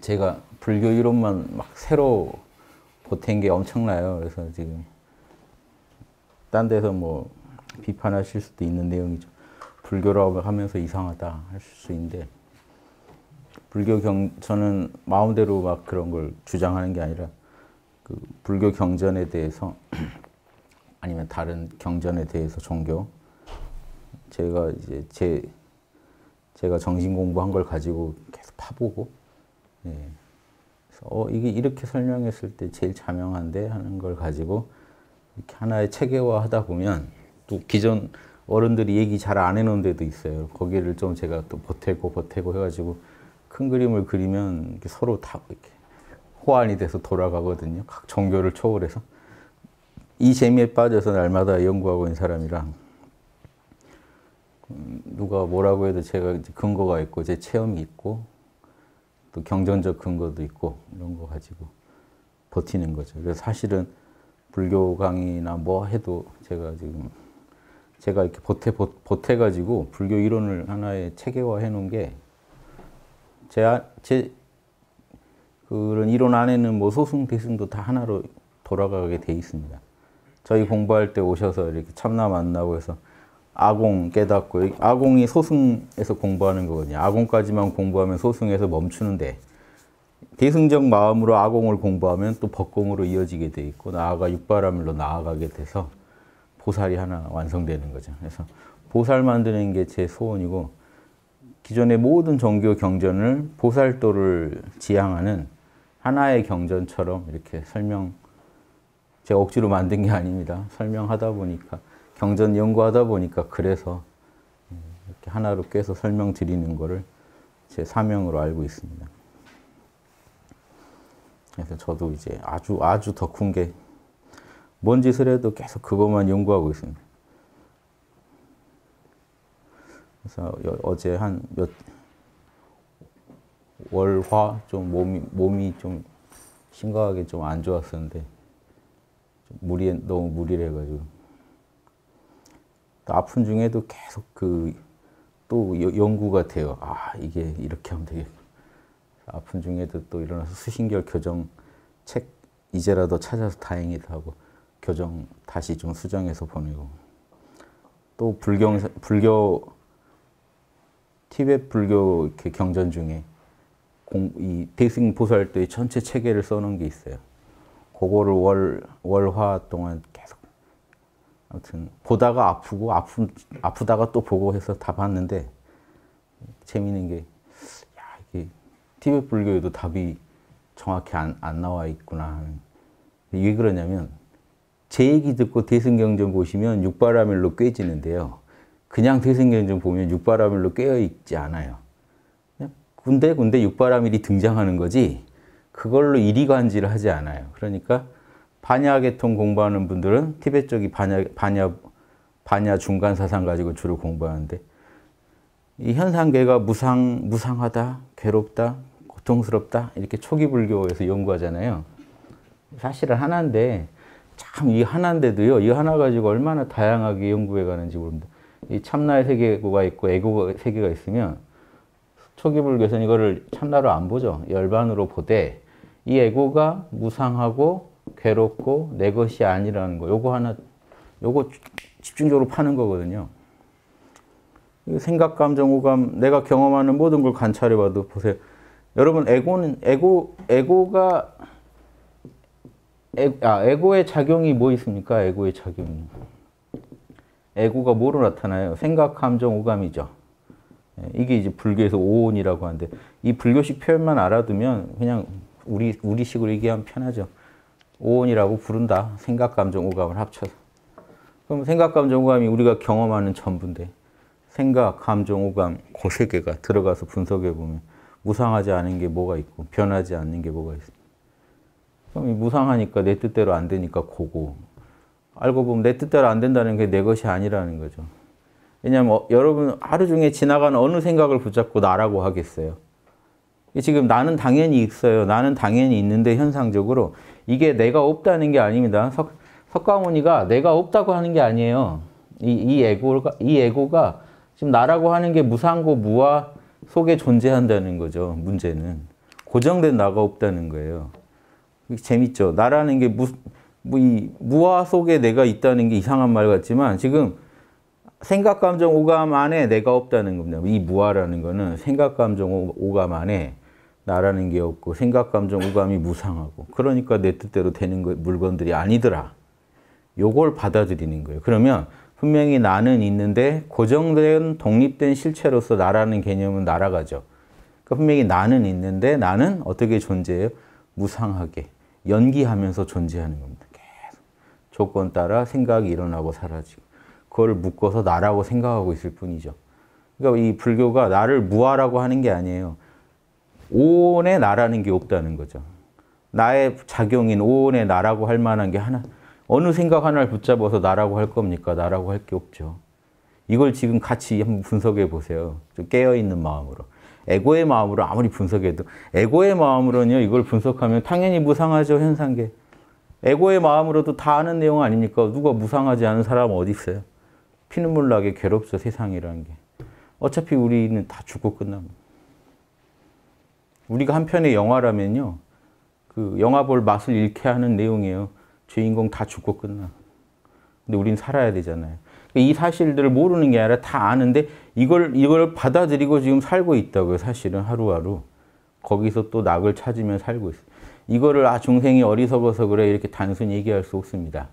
제가 불교 이론만 막 새로 보탠 게 엄청나요. 그래서 지금 딴 데서 뭐 비판하실 수도 있는 내용이죠. 불교라고 하면서 이상하다 하실 수 있는데 불교 경 저는 마음대로 막 그런 걸 주장하는 게 아니라 그 불교 경전에 대해서 아니면 다른 경전에 대해서 종교 제가 이제 제 제가 정신 공부한 걸 가지고 계속 파보고 예. 그래서 어 이게 이렇게 설명했을 때 제일 자명한데 하는 걸 가지고 이렇게 하나의 체계화하다 보면 또 기존 어른들이 얘기 잘 안 해놓은 데도 있어요. 거기를 좀 제가 또 보태고 보태고 해가지고 큰 그림을 그리면 서로 다 이렇게 호환이 돼서 돌아가거든요. 각 종교를 초월해서 이 재미에 빠져서 날마다 연구하고 있는 사람이랑 누가 뭐라고 해도 제가 이제 근거가 있고 제 체험이 있고 또 경전적 근거도 있고 이런 거 가지고 버티는 거죠. 그래서 사실은 불교 강의나 뭐 해도 제가 지금 제가 이렇게 버텨 버텨 가지고 불교 이론을 하나의 체계화해 놓은 게제제 아, 그런 이론 안에는 뭐 소승 대승도 다 하나로 돌아가게 돼 있습니다. 저희 공부할 때 오셔서 이렇게 참나 만나고 해서 아공 깨닫고 아공이 소승에서 공부하는 거거든요. 아공까지만 공부하면 소승에서 멈추는데 대승적 마음으로 아공을 공부하면 또 법공으로 이어지게 돼 있고 나아가 육바라밀로 나아가게 돼서 보살이 하나 완성되는 거죠. 그래서 보살 만드는 게 제 소원이고 기존의 모든 종교 경전을 보살도를 지향하는 하나의 경전처럼 이렇게 설명 제가 억지로 만든 게 아닙니다. 설명하다 보니까 경전 연구하다 보니까 그래서 음, 이렇게 하나로 꿰서 설명드리는 거를 제 사명으로 알고 있습니다. 그래서 저도 이제 아주 아주 덕훈 게뭔 짓을 해도 계속 그것만 연구하고 있습니다. 그래서 어제 한 몇 월화 좀 몸이 몸이 좀 심각하게 좀 안 좋았었는데 무리 너무 무리를 해가지고 그러니까 아픈 중에도 계속 그 또 연구가 돼요. 아 이게 이렇게 하면 되겠고 아픈 중에도 또 일어나서 수신결 교정 책 이제라도 찾아서 다행이다 하고 교정 다시 좀 수정해서 보내고 또 불경 불교 티벳 불교 이렇게 경전 중에 공, 이 대승 보살도의 전체 체계를 써놓은 게 있어요. 그거를 월 월화 동안 아무튼 보다가 아프고 아프, 아프다가 또 보고 해서 다 봤는데 재미있는 게 야, 이게 티벳 불교에도 답이 정확히 안, 안 나와 있구나. 왜 그러냐면 제 얘기 듣고 대승경전 보시면 육바라밀로 깨지는데요 그냥 대승경전 보면 육바라밀로 깨어 있지 않아요. 군데군데 육바라밀이 등장하는 거지 그걸로 이리간지를 하지 않아요. 그러니까 반야계통 공부하는 분들은 티벳 쪽이 반야, 반야, 반야 중간 사상 가지고 주로 공부하는데 이 현상계가 무상, 무상하다, 괴롭다, 고통스럽다 이렇게 초기 불교에서 연구하잖아요. 사실은 하나인데 참 이 하나인데도요. 이 하나 가지고 얼마나 다양하게 연구해 가는지 모릅니다. 이 참나의 세계가 있고 애고의 세계가 있으면 초기 불교에서는 이거를 참나로 안 보죠. 열반으로 보되 이 애고가 무상하고 괴롭고 내 것이 아니라는 거. 요거 하나, 요거 집중적으로 파는 거거든요. 생각, 감정, 오감, 내가 경험하는 모든 걸 관찰해봐도 보세요. 여러분, 에고는, 에고, 에고가, 에, 아, 에고의 작용이 뭐 있습니까? 에고의 작용이. 에고가 뭐로 나타나요? 생각, 감정, 오감이죠. 예, 이게 이제 불교에서 오온이라고 하는데, 이 불교식 표현만 알아두면 그냥 우리, 우리식으로 얘기하면 편하죠. 오온이라고 부른다. 생각, 감정, 오감을 합쳐서. 그럼 생각, 감정, 오감이 우리가 경험하는 전부인데 생각, 감정, 오감 고세 그 개가 들어가서 분석해 보면 무상하지 않은 게 뭐가 있고 변하지 않는 게 뭐가 있어. 그럼 무상하니까 내 뜻대로 안 되니까 고고. 알고 보면 내 뜻대로 안 된다는 게 내 것이 아니라는 거죠. 왜냐하면 어, 여러분 하루 중에 지나가는 어느 생각을 붙잡고 나라고 하겠어요. 지금 나는 당연히 있어요. 나는 당연히 있는데 현상적으로 이게 내가 없다는 게 아닙니다. 석, 석가모니가 내가 없다고 하는 게 아니에요. 이, 이, 에고가, 이 에고가 지금 나라고 하는 게 무상고 무아 속에 존재한다는 거죠. 문제는. 고정된 나가 없다는 거예요. 재밌죠. 나라는 게 무, 뭐이 무아 속에 내가 있다는 게 이상한 말 같지만 지금 생각, 감정, 오감 안에 내가 없다는 겁니다. 이 무아라는 거는 생각, 감정, 오감 안에 나라는 게 없고 생각, 감정, 우감이 무상하고 그러니까 내 뜻대로 되는 거, 물건들이 아니더라. 요걸 받아들이는 거예요. 그러면 분명히 나는 있는데 고정된 독립된 실체로서 나라는 개념은 날아가죠. 그러니까 분명히 나는 있는데 나는 어떻게 존재해요? 무상하게 연기하면서 존재하는 겁니다. 계속 조건 따라 생각이 일어나고 사라지고 그걸 묶어서 나라고 생각하고 있을 뿐이죠. 그러니까 이 불교가 나를 무아라고 하는 게 아니에요. 오온의 나라는 게 없다는 거죠. 나의 작용인 오온의 나라고 할 만한 게 하나 어느 생각 하나를 붙잡아서 나라고 할 겁니까? 나라고 할 게 없죠. 이걸 지금 같이 한번 분석해 보세요. 좀 깨어있는 마음으로. 에고의 마음으로 아무리 분석해도 에고의 마음으로는요. 이걸 분석하면 당연히 무상하죠. 현상계. 에고의 마음으로도 다 아는 내용 아닙니까? 누가 무상하지 않은 사람 어디 있어요? 피눈물 나게 괴롭죠. 세상이라는 게. 어차피 우리는 다 죽고 끝납니다. 우리가 한편의 영화라면요. 그 영화 볼 맛을 잃게 하는 내용이에요. 주인공 다 죽고 끝나. 근데 우린 살아야 되잖아요. 그러니까 이 사실들을 모르는 게 아니라 다 아는데 이걸 이걸 받아들이고 지금 살고 있다고요. 사실은 하루하루 거기서 또 낙을 찾으면 살고 있어요. 이거를 아 중생이 어리석어서 그래 이렇게 단순히 얘기할 수 없습니다.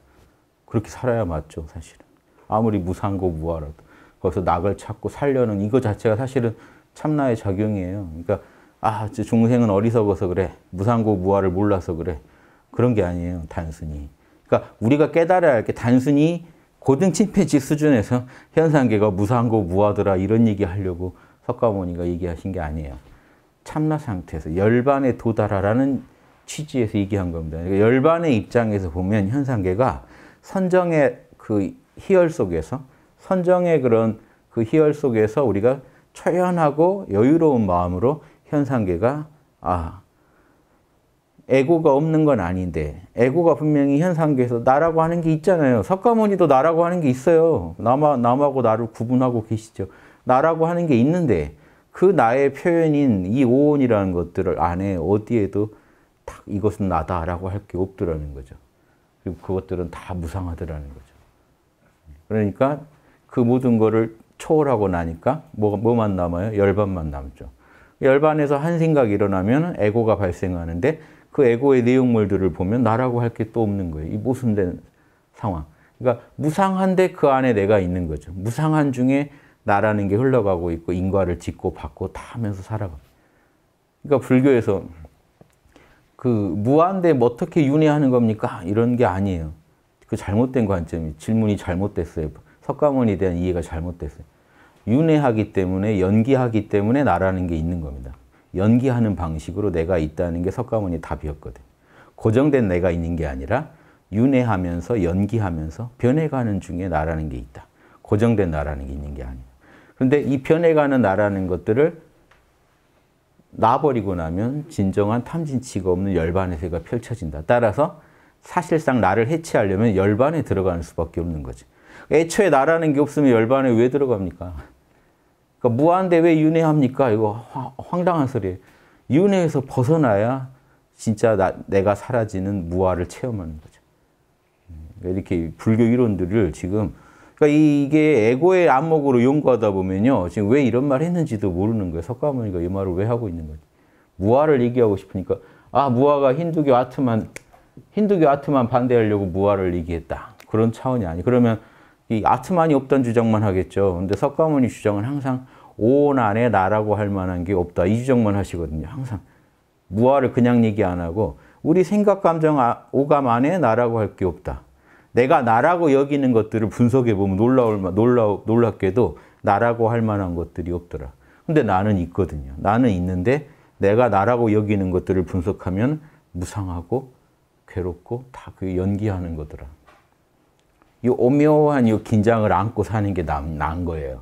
그렇게 살아야 맞죠, 사실은. 아무리 무상고 무아라도 거기서 낙을 찾고 살려는 이거 자체가 사실은 참나의 작용이에요. 그러니까 아, 중생은 어리석어서 그래. 무상고 무아를 몰라서 그래. 그런 게 아니에요, 단순히. 그러니까 우리가 깨달아야 할 게 단순히 고등 침팬지 수준에서 현상계가 무상고 무아더라 이런 얘기 하려고 석가모니가 얘기하신 게 아니에요. 참나 상태에서 열반에 도달하라는 취지에서 얘기한 겁니다. 그러니까 열반의 입장에서 보면 현상계가 선정의 그 희열 속에서 선정의 그런 그 희열 속에서 우리가 처연하고 여유로운 마음으로 현상계가 아 에고가 없는 건 아닌데 에고가 분명히 현상계에서 나라고 하는 게 있잖아요. 석가모니도 나라고 하는 게 있어요. 남하, 남하고 나를 구분하고 계시죠. 나라고 하는 게 있는데 그 나의 표현인 이 오온이라는 것들을 안에 어디에도 딱 이것은 나다라고 할 게 없더라는 거죠. 그리고 그것들은 다 무상하더라는 거죠. 그러니까 그 모든 거를 초월하고 나니까 뭐, 뭐만 남아요? 열반만 남죠. 열반에서 한 생각이 일어나면 에고가 발생하는데 그 에고의 내용물들을 보면 나라고 할 게 또 없는 거예요. 이 모순된 상황. 그러니까 무상한데 그 안에 내가 있는 거죠. 무상한 중에 나라는 게 흘러가고 있고 인과를 짓고 받고 다 하면서 살아가. 그러니까 불교에서 그 무한대 뭐 어떻게 윤회하는 겁니까? 이런 게 아니에요. 그 잘못된 관점이 질문이 잘못됐어요. 석가모니에 대한 이해가 잘못됐어요. 윤회하기 때문에 연기하기 때문에 나라는 게 있는 겁니다. 연기하는 방식으로 내가 있다는 게 석가모니 답이었거든. 고정된 내가 있는 게 아니라 윤회하면서 연기하면서 변해가는 중에 나라는 게 있다. 고정된 나라는 게 있는 게 아니야. 그런데 이 변해가는 나라는 것들을 놔버리고 나면 진정한 탐진치가 없는 열반의 세가 펼쳐진다. 따라서 사실상 나를 해체하려면 열반에 들어가는 수밖에 없는 거지. 애초에 나라는 게 없으면 열반에 왜 들어갑니까? 그러니까 무한대 왜 윤회합니까? 이거 황당한 소리예요. 윤회에서 벗어나야 진짜 나, 내가 사라지는 무아를 체험하는 거죠. 음, 이렇게 불교 이론들을 지금 그러니까 이게 에고의 안목으로 연구하다 보면요. 지금 왜 이런 말 했는지도 모르는 거예요. 석가모니가 이 말을 왜 하고 있는 거지. 무아를 얘기하고 싶으니까 아 무아가 힌두교 아트만 힌두교 아트만 반대하려고 무아를 얘기했다. 그런 차원이 아니. 그러면 이 아트만이 없던 주장만 하겠죠. 근데 석가모니 주장은 항상 온 안에 나라고 할 만한 게 없다. 이 주장만 하시거든요. 항상 무아를 그냥 얘기 안 하고 우리 생각, 감정, 아, 오감 안에 나라고 할 게 없다. 내가 나라고 여기는 것들을 분석해 보면 놀라울 놀라 놀랍게도 나라고 할 만한 것들이 없더라. 근데 나는 있거든요. 나는 있는데 내가 나라고 여기는 것들을 분석하면 무상하고 괴롭고 다 그 연기하는 거더라. 이 오묘한 이 긴장을 안고 사는 게 나, 나 거예요.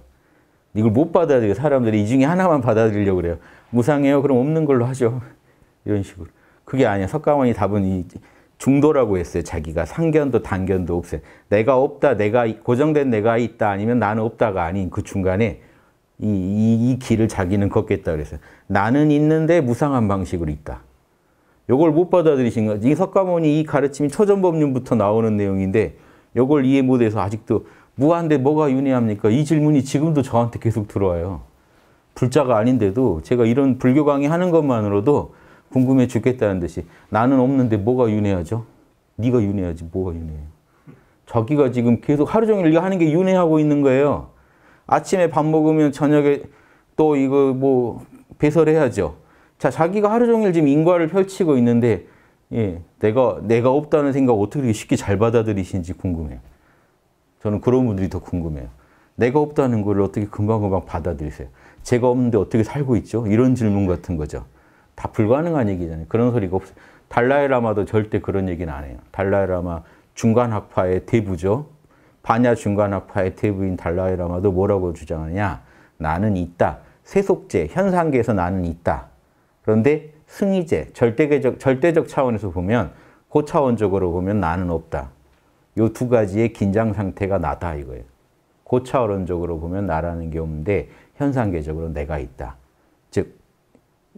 이걸 못받아들여 사람들이 이 중에 하나만 받아들이려고 그래요. 무상해요? 그럼 없는 걸로 하죠. 이런 식으로. 그게 아니야. 석가모니 답은 이 중도라고 했어요. 자기가 상견도 단견도 없어요. 내가 없다, 내가 고정된 내가 있다 아니면 나는 없다가 아닌 그 중간에 이, 이, 이 길을 자기는 걷겠다 그랬어요. 나는 있는데 무상한 방식으로 있다. 요걸 못 받아들이신 거지. 이 석가모니 이 가르침이 초전법륜부터 나오는 내용인데 이걸 이해 못해서 아직도 무한데 뭐가 윤회합니까? 이 질문이 지금도 저한테 계속 들어와요. 불자가 아닌데도 제가 이런 불교 강의 하는 것만으로도 궁금해 죽겠다는 듯이 나는 없는데 뭐가 윤회하죠? 네가 윤회하지 뭐가 윤회해요? 자기가 지금 계속 하루 종일 이거 하는 게 윤회하고 있는 거예요. 아침에 밥 먹으면 저녁에 또 이거 뭐 배설해야죠. 자, 자기가 하루 종일 지금 인과를 펼치고 있는데 예, 내가 내가 없다는 생각 어떻게 쉽게 잘 받아들이시는지 궁금해요. 저는 그런 분들이 더 궁금해요. 내가 없다는 걸 어떻게 금방금방 받아들이세요? 제가 없는데 어떻게 살고 있죠? 이런 질문 같은 거죠. 다 불가능한 얘기잖아요. 그런 소리가 없어요. 달라이라마도 절대 그런 얘기는 안 해요. 달라이라마 중간학파의 대부죠. 반야 중간학파의 대부인 달라이라마도 뭐라고 주장하냐? 나는 있다. 세속제, 현상계에서 나는 있다. 그런데 승의제, 절대적, 절대적 차원에서 보면 고차원적으로 보면 나는 없다. 요 두 가지의 긴장 상태가 나다 이거예요. 고차원적으로 보면 나라는 게 없는데 현상계적으로 내가 있다. 즉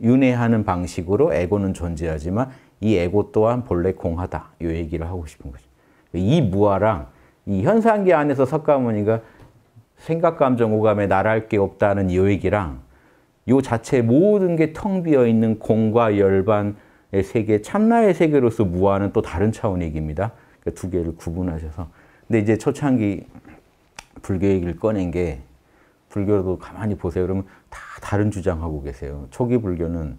윤회하는 방식으로 에고는 존재하지만 이 에고 또한 본래 공하다. 요 얘기를 하고 싶은 거죠. 이 무아랑 이 현상계 안에서 석가모니가 생각, 감정, 오감에 나랄 게 없다는 이 얘기랑 요 자체 모든 게 텅 비어 있는 공과 열반의 세계, 참나의 세계로서 무아는 또 다른 차원의 얘기입니다. 그러니까 두 개를 구분하셔서. 근데 이제 초창기 불교 얘기를 꺼낸 게 불교도 가만히 보세요. 그러면 다 다른 주장하고 계세요. 초기 불교는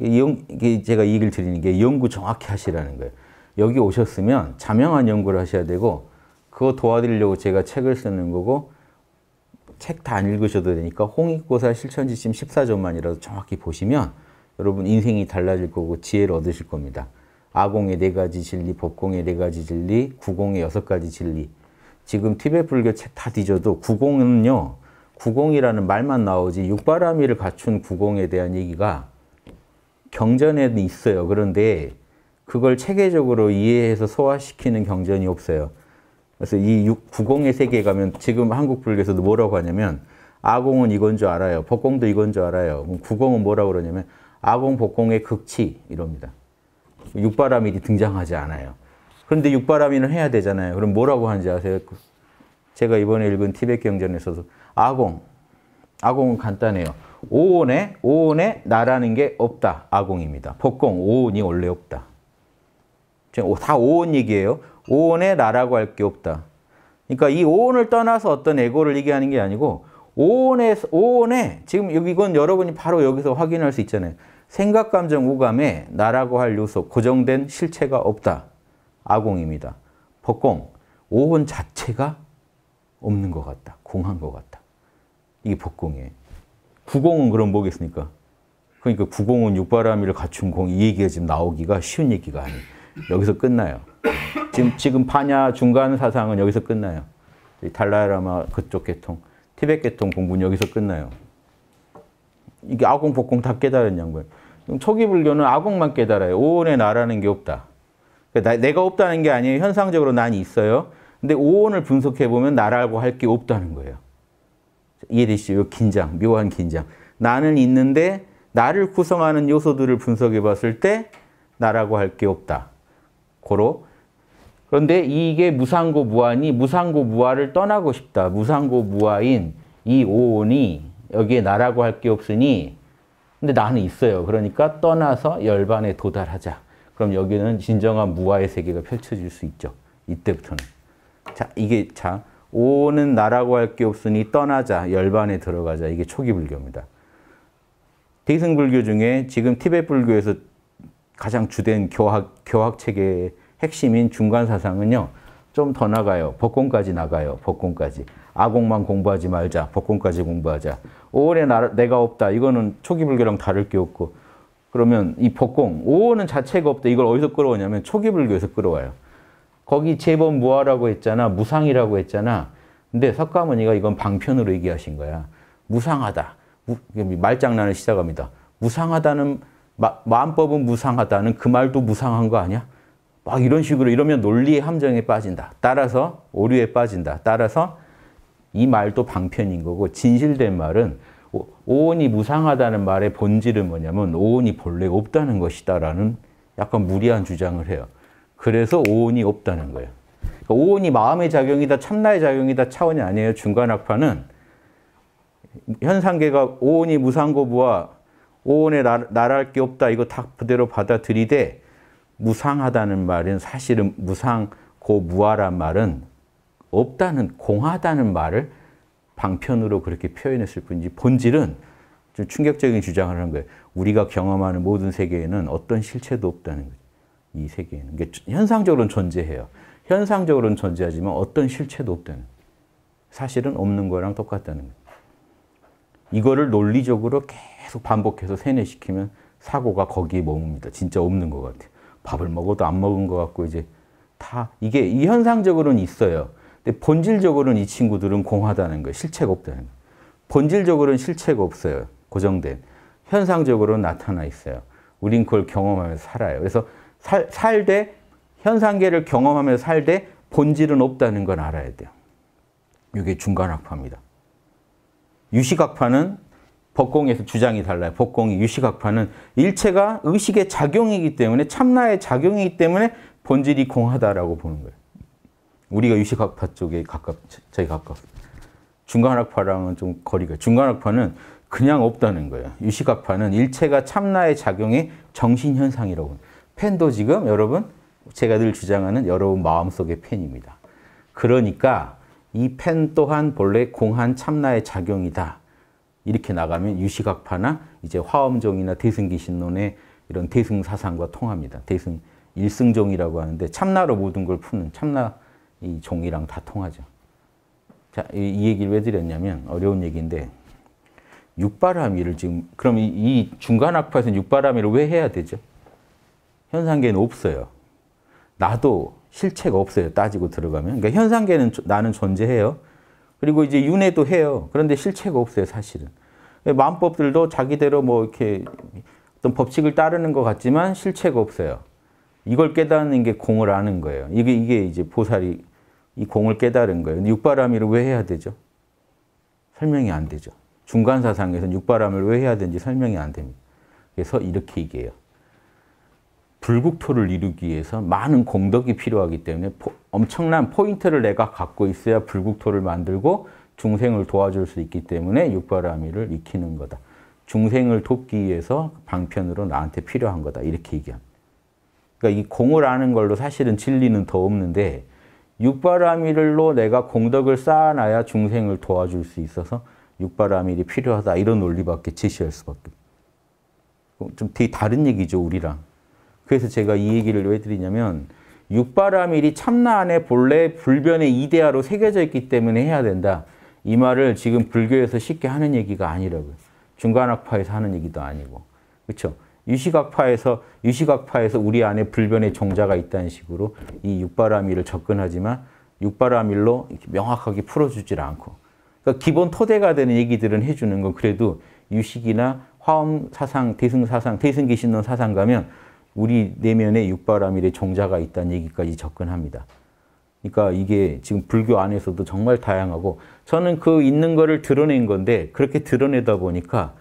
이게 제가 이 얘기를 드리는 게 연구 정확히 하시라는 거예요. 여기 오셨으면 자명한 연구를 하셔야 되고 그거 도와드리려고 제가 책을 쓰는 거고 책다안 읽으셔도 되니까 홍익고사 실천지침 1 4점만이라도 정확히 보시면 여러분 인생이 달라질 거고 지혜를 얻으실 겁니다. 아공의 네 가지 진리, 법공의 네 가지 진리, 구공의 여섯 가지 진리. 지금 티베 불교 책 다 뒤져도 구공은요. 구공이라는 말만 나오지 육바라미를 갖춘 구공에 대한 얘기가 경전에는 있어요. 그런데 그걸 체계적으로 이해해서 소화시키는 경전이 없어요. 그래서 이 6, 90의 세계에 가면 지금 한국 불교에서도 뭐라고 하냐면 아공은 이건 줄 알아요. 복공도 이건 줄 알아요. 90은 뭐라고 그러냐면 아공, 복공의 극치 이럽니다. 육바라밀이 등장하지 않아요. 그런데 육바라밀은 해야 되잖아요. 그럼 뭐라고 하는지 아세요? 제가 이번에 읽은 티벳 경전에서도 아공, 아공은 간단해요. 오온에, 오온에 나라는 게 없다. 아공입니다. 복공, 오온이 원래 없다. 다 오온 얘기예요. 오온에 나라고 할 게 없다. 그러니까 이 오온을 떠나서 어떤 에고를 얘기하는 게 아니고 오온에 오온에 지금 이건 여러분이 바로 여기서 확인할 수 있잖아요. 생각, 감정, 오감에 나라고 할 요소, 고정된 실체가 없다. 아공입니다. 법공, 오온 자체가 없는 것 같다. 공한 것 같다. 이게 법공이에요. 구공은 그럼 뭐겠습니까? 그러니까 구공은 육바라밀을 갖춘 공, 이 얘기가 지금 나오기가 쉬운 얘기가 아니에요. 여기서 끝나요. 지금, 지금 파냐 중간 사상은 여기서 끝나요. 달라이라마 그쪽 계통, 티벳 계통 공부는 여기서 끝나요. 이게 아공, 복공 다 깨달은 거예 초기 불교는 아공만 깨달아요. 오온의 나라는 게 없다. 그 내가 없다는 게 아니에요. 현상적으로 난 있어요. 근데 오온을 분석해보면 나라고 할 게 없다는 거예요. 이해되시죠? 긴장, 묘한 긴장. 나는 있는데 나를 구성하는 요소들을 분석해봤을 때 나라고 할 게 없다. 고로. 그런데 이게 무상고 무아니 무상고 무아를 떠나고 싶다. 무상고 무아인 이 오온이 여기에 나라고 할 게 없으니 근데 나는 있어요. 그러니까 떠나서 열반에 도달하자. 그럼 여기는 진정한 무아의 세계가 펼쳐질 수 있죠. 이때부터는. 자, 이게 자 오는 나라고 할 게 없으니 떠나자. 열반에 들어가자. 이게 초기 불교입니다. 대승 불교 중에 지금 티벳 불교에서 가장 주된 교학, 교학 체계의 핵심인 중간 사상은요. 좀 더 나가요. 법공까지 나가요. 법공까지. 아공만 공부하지 말자. 법공까지 공부하자. 오월에 나, 내가 없다. 이거는 초기 불교랑 다를 게 없고. 그러면 이 법공, 오월은 자체가 없다. 이걸 어디서 끌어오냐면 초기 불교에서 끌어와요. 거기 제법 무아라고 했잖아. 무상이라고 했잖아. 근데 석가모니가 이건 방편으로 얘기하신 거야. 무상하다. 말장난을 시작합니다. 무상하다는 마, 마음법은 무상하다는 그 말도 무상한 거 아니야? 막 이런 식으로 이러면 논리의 함정에 빠진다. 따라서 오류에 빠진다. 따라서 이 말도 방편인 거고 진실된 말은 오온이 무상하다는 말의 본질은 뭐냐면 오온이 본래 없다는 것이다라는 약간 무리한 주장을 해요. 그래서 오온이 없다는 거예요. 그러니까 오온이 마음의 작용이다, 참나의 작용이다 차원이 아니에요. 중간학파는 현상계가 오온이 무상고부와 오온에 나랄 게 없다. 이거 다 그대로 받아들이되 무상하다는 말은 사실은 무상고 무아란 말은 없다는 공하다는 말을 방편으로 그렇게 표현했을 뿐이지 본질은 좀 충격적인 주장을 하 거예요. 우리가 경험하는 모든 세계에는 어떤 실체도 없다는 거죠. 이 세계에는. 그러니까 현상적으로는 존재해요. 현상적으로는 존재하지만 어떤 실체도 없다는 거예요. 사실은 없는 거랑 똑같다는 거예요. 이거를 논리적으로 계속 계속 반복해서 세뇌시키면 사고가 거기에 머뭅니다. 진짜 없는 것 같아요. 밥을 먹어도 안 먹은 것 같고 이제 다 이게 이 현상적으로는 있어요. 근데 본질적으로는 이 친구들은 공하다는 거예요. 실체가 없다는 거예요. 본질적으로는 실체가 없어요. 고정된. 현상적으로 나타나 있어요. 우린 그걸 경험하면서 살아요. 그래서 살, 살되 현상계를 경험하면서 살되 본질은 없다는 건 알아야 돼요. 이게 중간학파입니다. 유식학파는 법공에서 주장이 달라요. 법공이 유식학파는 일체가 의식의 작용이기 때문에 참나의 작용이기 때문에 본질이 공하다라고 보는 거예요. 우리가 유식학파 쪽에 가깝, 저희 가깝. 중간학파랑은 좀 거리가. 중간학파는 그냥 없다는 거예요. 유식학파는 일체가 참나의 작용의 정신현상이라고. 펜도 지금 여러분 제가 늘 주장하는 여러분 마음속의 펜입니다. 그러니까 이 펜 또한 본래 공한 참나의 작용이다. 이렇게 나가면 유시각파나 이제 화엄종이나 대승기신론의 이런 대승 사상과 통합니다. 대승 일승종이라고 하는데 참나로 모든 걸 푸는 참나 이 종이랑 다 통하죠. 자, 이, 이 얘기를 왜 드렸냐면 어려운 얘기인데 육바람이를 지금 그럼 이, 이 중간 학파에서 육바람이를 왜 해야 되죠? 현상계는 없어요. 나도 실체가 없어요. 따지고 들어가면. 그러니까 현상계는 나는 존재해요. 그리고 이제 윤회도 해요. 그런데 실체가 없어요, 사실은. 마음법들도 자기대로 뭐 이렇게 어떤 법칙을 따르는 것 같지만 실체가 없어요. 이걸 깨닫는 게 공을 아는 거예요. 이게 이게 이제 보살이 이 공을 깨달은 거예요. 육바람이를 왜 해야 되죠? 설명이 안 되죠. 중간 사상에서는 육바람을 왜 해야 되는지 설명이 안 됩니다. 그래서 이렇게 얘기해요. 불국토를 이루기 위해서 많은 공덕이 필요하기 때문에 엄청난 포인트를 내가 갖고 있어야 불국토를 만들고 중생을 도와줄 수 있기 때문에 육바라밀을 익히는 거다. 중생을 돕기 위해서 방편으로 나한테 필요한 거다. 이렇게 얘기합니다. 그러니까 이 공을 아는 걸로 사실은 진리는 더 없는데 육바라밀로 내가 공덕을 쌓아놔야 중생을 도와줄 수 있어서 육바라밀이 필요하다. 이런 논리밖에 제시할 수밖에 좀 되게 다른 얘기죠, 우리랑. 그래서 제가 이 얘기를 왜 드리냐면 육바라밀이 참나 안에 본래 불변의 이데아로 새겨져 있기 때문에 해야 된다. 이 말을 지금 불교에서 쉽게 하는 얘기가 아니라고요. 중간학파에서 하는 얘기도 아니고. 그렇죠? 유식학파에서 유식학파에서 우리 안에 불변의 종자가 있다는 식으로 이 육바라밀을 접근하지만 육바라밀로 명확하게 풀어주질 않고 그러니까 기본 토대가 되는 얘기들은 해주는 건 그래도 유식이나 화엄 사상, 대승 사상, 대승 기신론 사상 가면 우리 내면에 육바라밀의 종자가 있다는 얘기까지 접근합니다. 그러니까 이게 지금 불교 안에서도 정말 다양하고 저는 그 있는 거를 드러낸 건데 그렇게 드러내다 보니까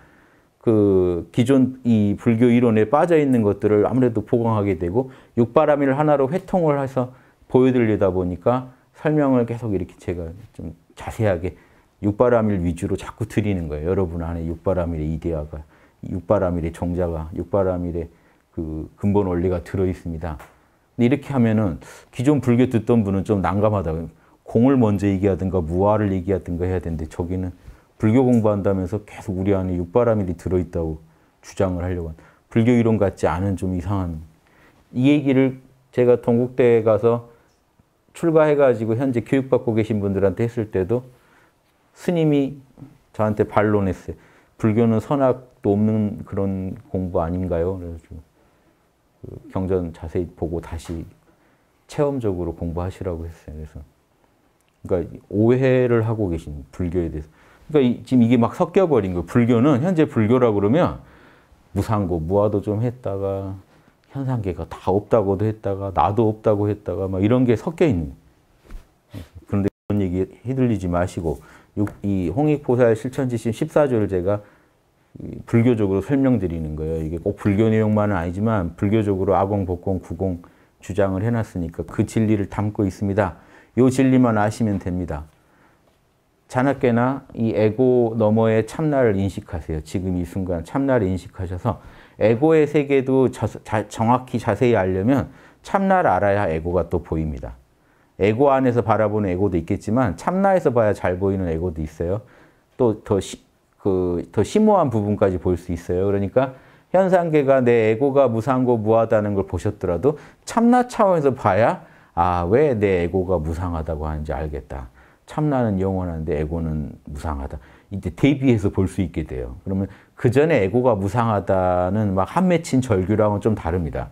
그 기존 이 불교 이론에 빠져 있는 것들을 아무래도 보강하게 되고 육바라밀 하나로 회통을 해서 보여드리다 보니까 설명을 계속 이렇게 제가 좀 자세하게 육바라밀 위주로 자꾸 드리는 거예요. 여러분 안에 육바라밀의 이데아가, 육바라밀의 종자가, 육바라밀의 그 근본 원리가 들어 있습니다. 이렇게 하면은 기존 불교 듣던 분은 좀 난감하다. 공을 먼저 얘기하든가 무아를 얘기하든가 해야 되는데 저기는 불교 공부한다면서 계속 우리 안에 육바라밀이 들어있다고 주장을 하려고 한 불교 이론 같지 않은 좀 이상한 이 얘기를 제가 동국대에 가서 출가해가지고 현재 교육받고 계신 분들한테 했을 때도 스님이 저한테 반론했어요. 불교는 선악도 없는 그런 공부 아닌가요? 그래서 그 경전 자세히 보고 다시 체험적으로 공부하시라고 했어요. 그래서 그러니까 오해를 하고 계신 불교에 대해서. 그러니까 이, 지금 이게 막 섞여버린 거. 불교는 현재 불교라 그러면 무상고 무아도 좀 했다가 현상계가 다 없다고도 했다가 나도 없다고 했다가 막 이런 게 섞여 있는. 그런데 그런 얘기 휘둘리지 마시고 이 홍익보살 실천지침 14조를 제가 불교적으로 설명드리는 거예요. 이게 꼭 불교 내용만은 아니지만 불교적으로 아공, 복공, 구공 주장을 해놨으니까 그 진리를 담고 있습니다. 요 진리만 아시면 됩니다. 자나깨나 이 에고 너머의 참나를 인식하세요. 지금 이 순간 참나를 인식하셔서 에고의 세계도 자, 자, 정확히 자세히 알려면 참나를 알아야 에고가 또 보입니다. 에고 안에서 바라보는 에고도 있겠지만 참나에서 봐야 잘 보이는 에고도 있어요. 또더 그더 심오한 부분까지 볼 수 있어요. 그러니까 현상계가 내 에고가 무상고 무하다는 걸 보셨더라도 참나 차원에서 봐야 아, 왜 내 에고가 무상하다고 하는지 알겠다. 참나는 영원한데 에고는 무상하다. 이제 대비해서 볼 수 있게 돼요. 그러면 그 전에 에고가 무상하다는 막 한 맺힌 절규랑은 좀 다릅니다.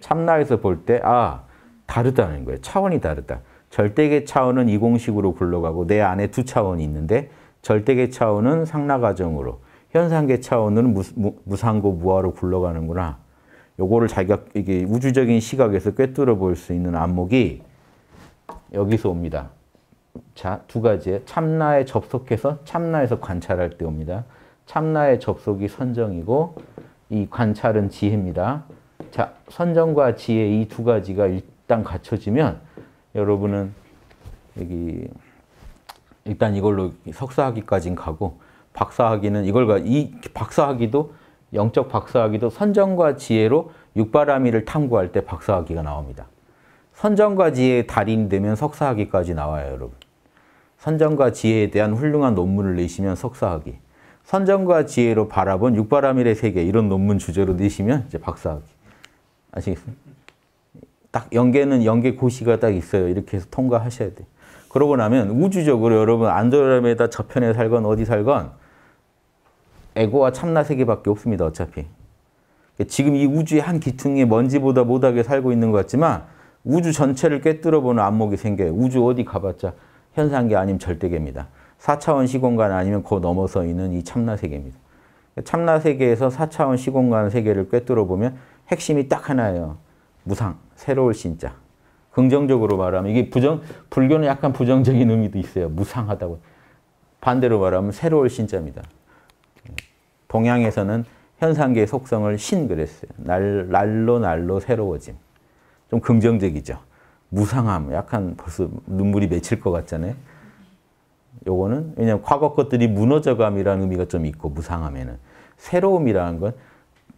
참나에서 볼 때, 아, 다르다는 거예요. 차원이 다르다. 절대계 차원은 이공식으로 굴러가고 내 안에 두 차원이 있는데 절대계 차원은 상나과정으로 현상계 차원은 무, 상고 무아로 굴러가는구나. 요거를 자기가 이게 우주적인 시각에서 꿰뚫어 볼 수 있는 안목이 여기서 옵니다. 자, 두 가지에 참나에 접속해서 참나에서 관찰할 때 옵니다. 참나의 접속이 선정이고 이 관찰은 지혜입니다. 자, 선정과 지혜 이 두 가지가 일단 갖춰지면 여러분은 여기 일단 이걸로 석사학위까지는 가고 박사학위는 이걸 가, 이 박사학위도 영적 박사학위도 선정과 지혜로 육바라밀을 탐구할 때 박사학위가 나옵니다. 선정과 지혜의 달인 되면 석사학위까지 나와요, 여러분. 선정과 지혜에 대한 훌륭한 논문을 내시면 석사학위. 선정과 지혜로 바라본 육바라밀의 세계 이런 논문 주제로 내시면 이제 박사학위. 아시겠어요? 딱 연계는 연계 고시가 딱 있어요. 이렇게 해서 통과하셔야 돼 그러고 나면 우주적으로 여러분 안드로메다 저편에 살건 어디 살건 에고와 참나 세계밖에 없습니다. 어차피. 지금 이 우주의 한 기퉁에 먼지보다 못하게 살고 있는 것 같지만 우주 전체를 꿰뚫어보는 안목이 생겨요. 우주 어디 가봤자 현상계 아니면 절대계입니다. 4차원 시공간 아니면 그 넘어서 있는 이 참나 세계입니다. 참나 세계에서 4차원 시공간 세계를 꿰뚫어보면 핵심이 딱 하나예요. 무상, 새로울 신자. 긍정적으로 말하면 이게 부정 불교는 약간 부정적인 의미도 있어요. 무상하다고. 반대로 말하면 새로울 신자입니다. 동양에서는 현상계의 속성을 신 그랬어요. 날, 날로 날로 새로워짐. 좀 긍정적이죠. 무상함. 약간 벌써 눈물이 맺힐 것 같잖아요. 요거는 왜냐면 과거 것들이 무너져감이라는 의미가 좀 있고 무상함에는. 새로움이라는 건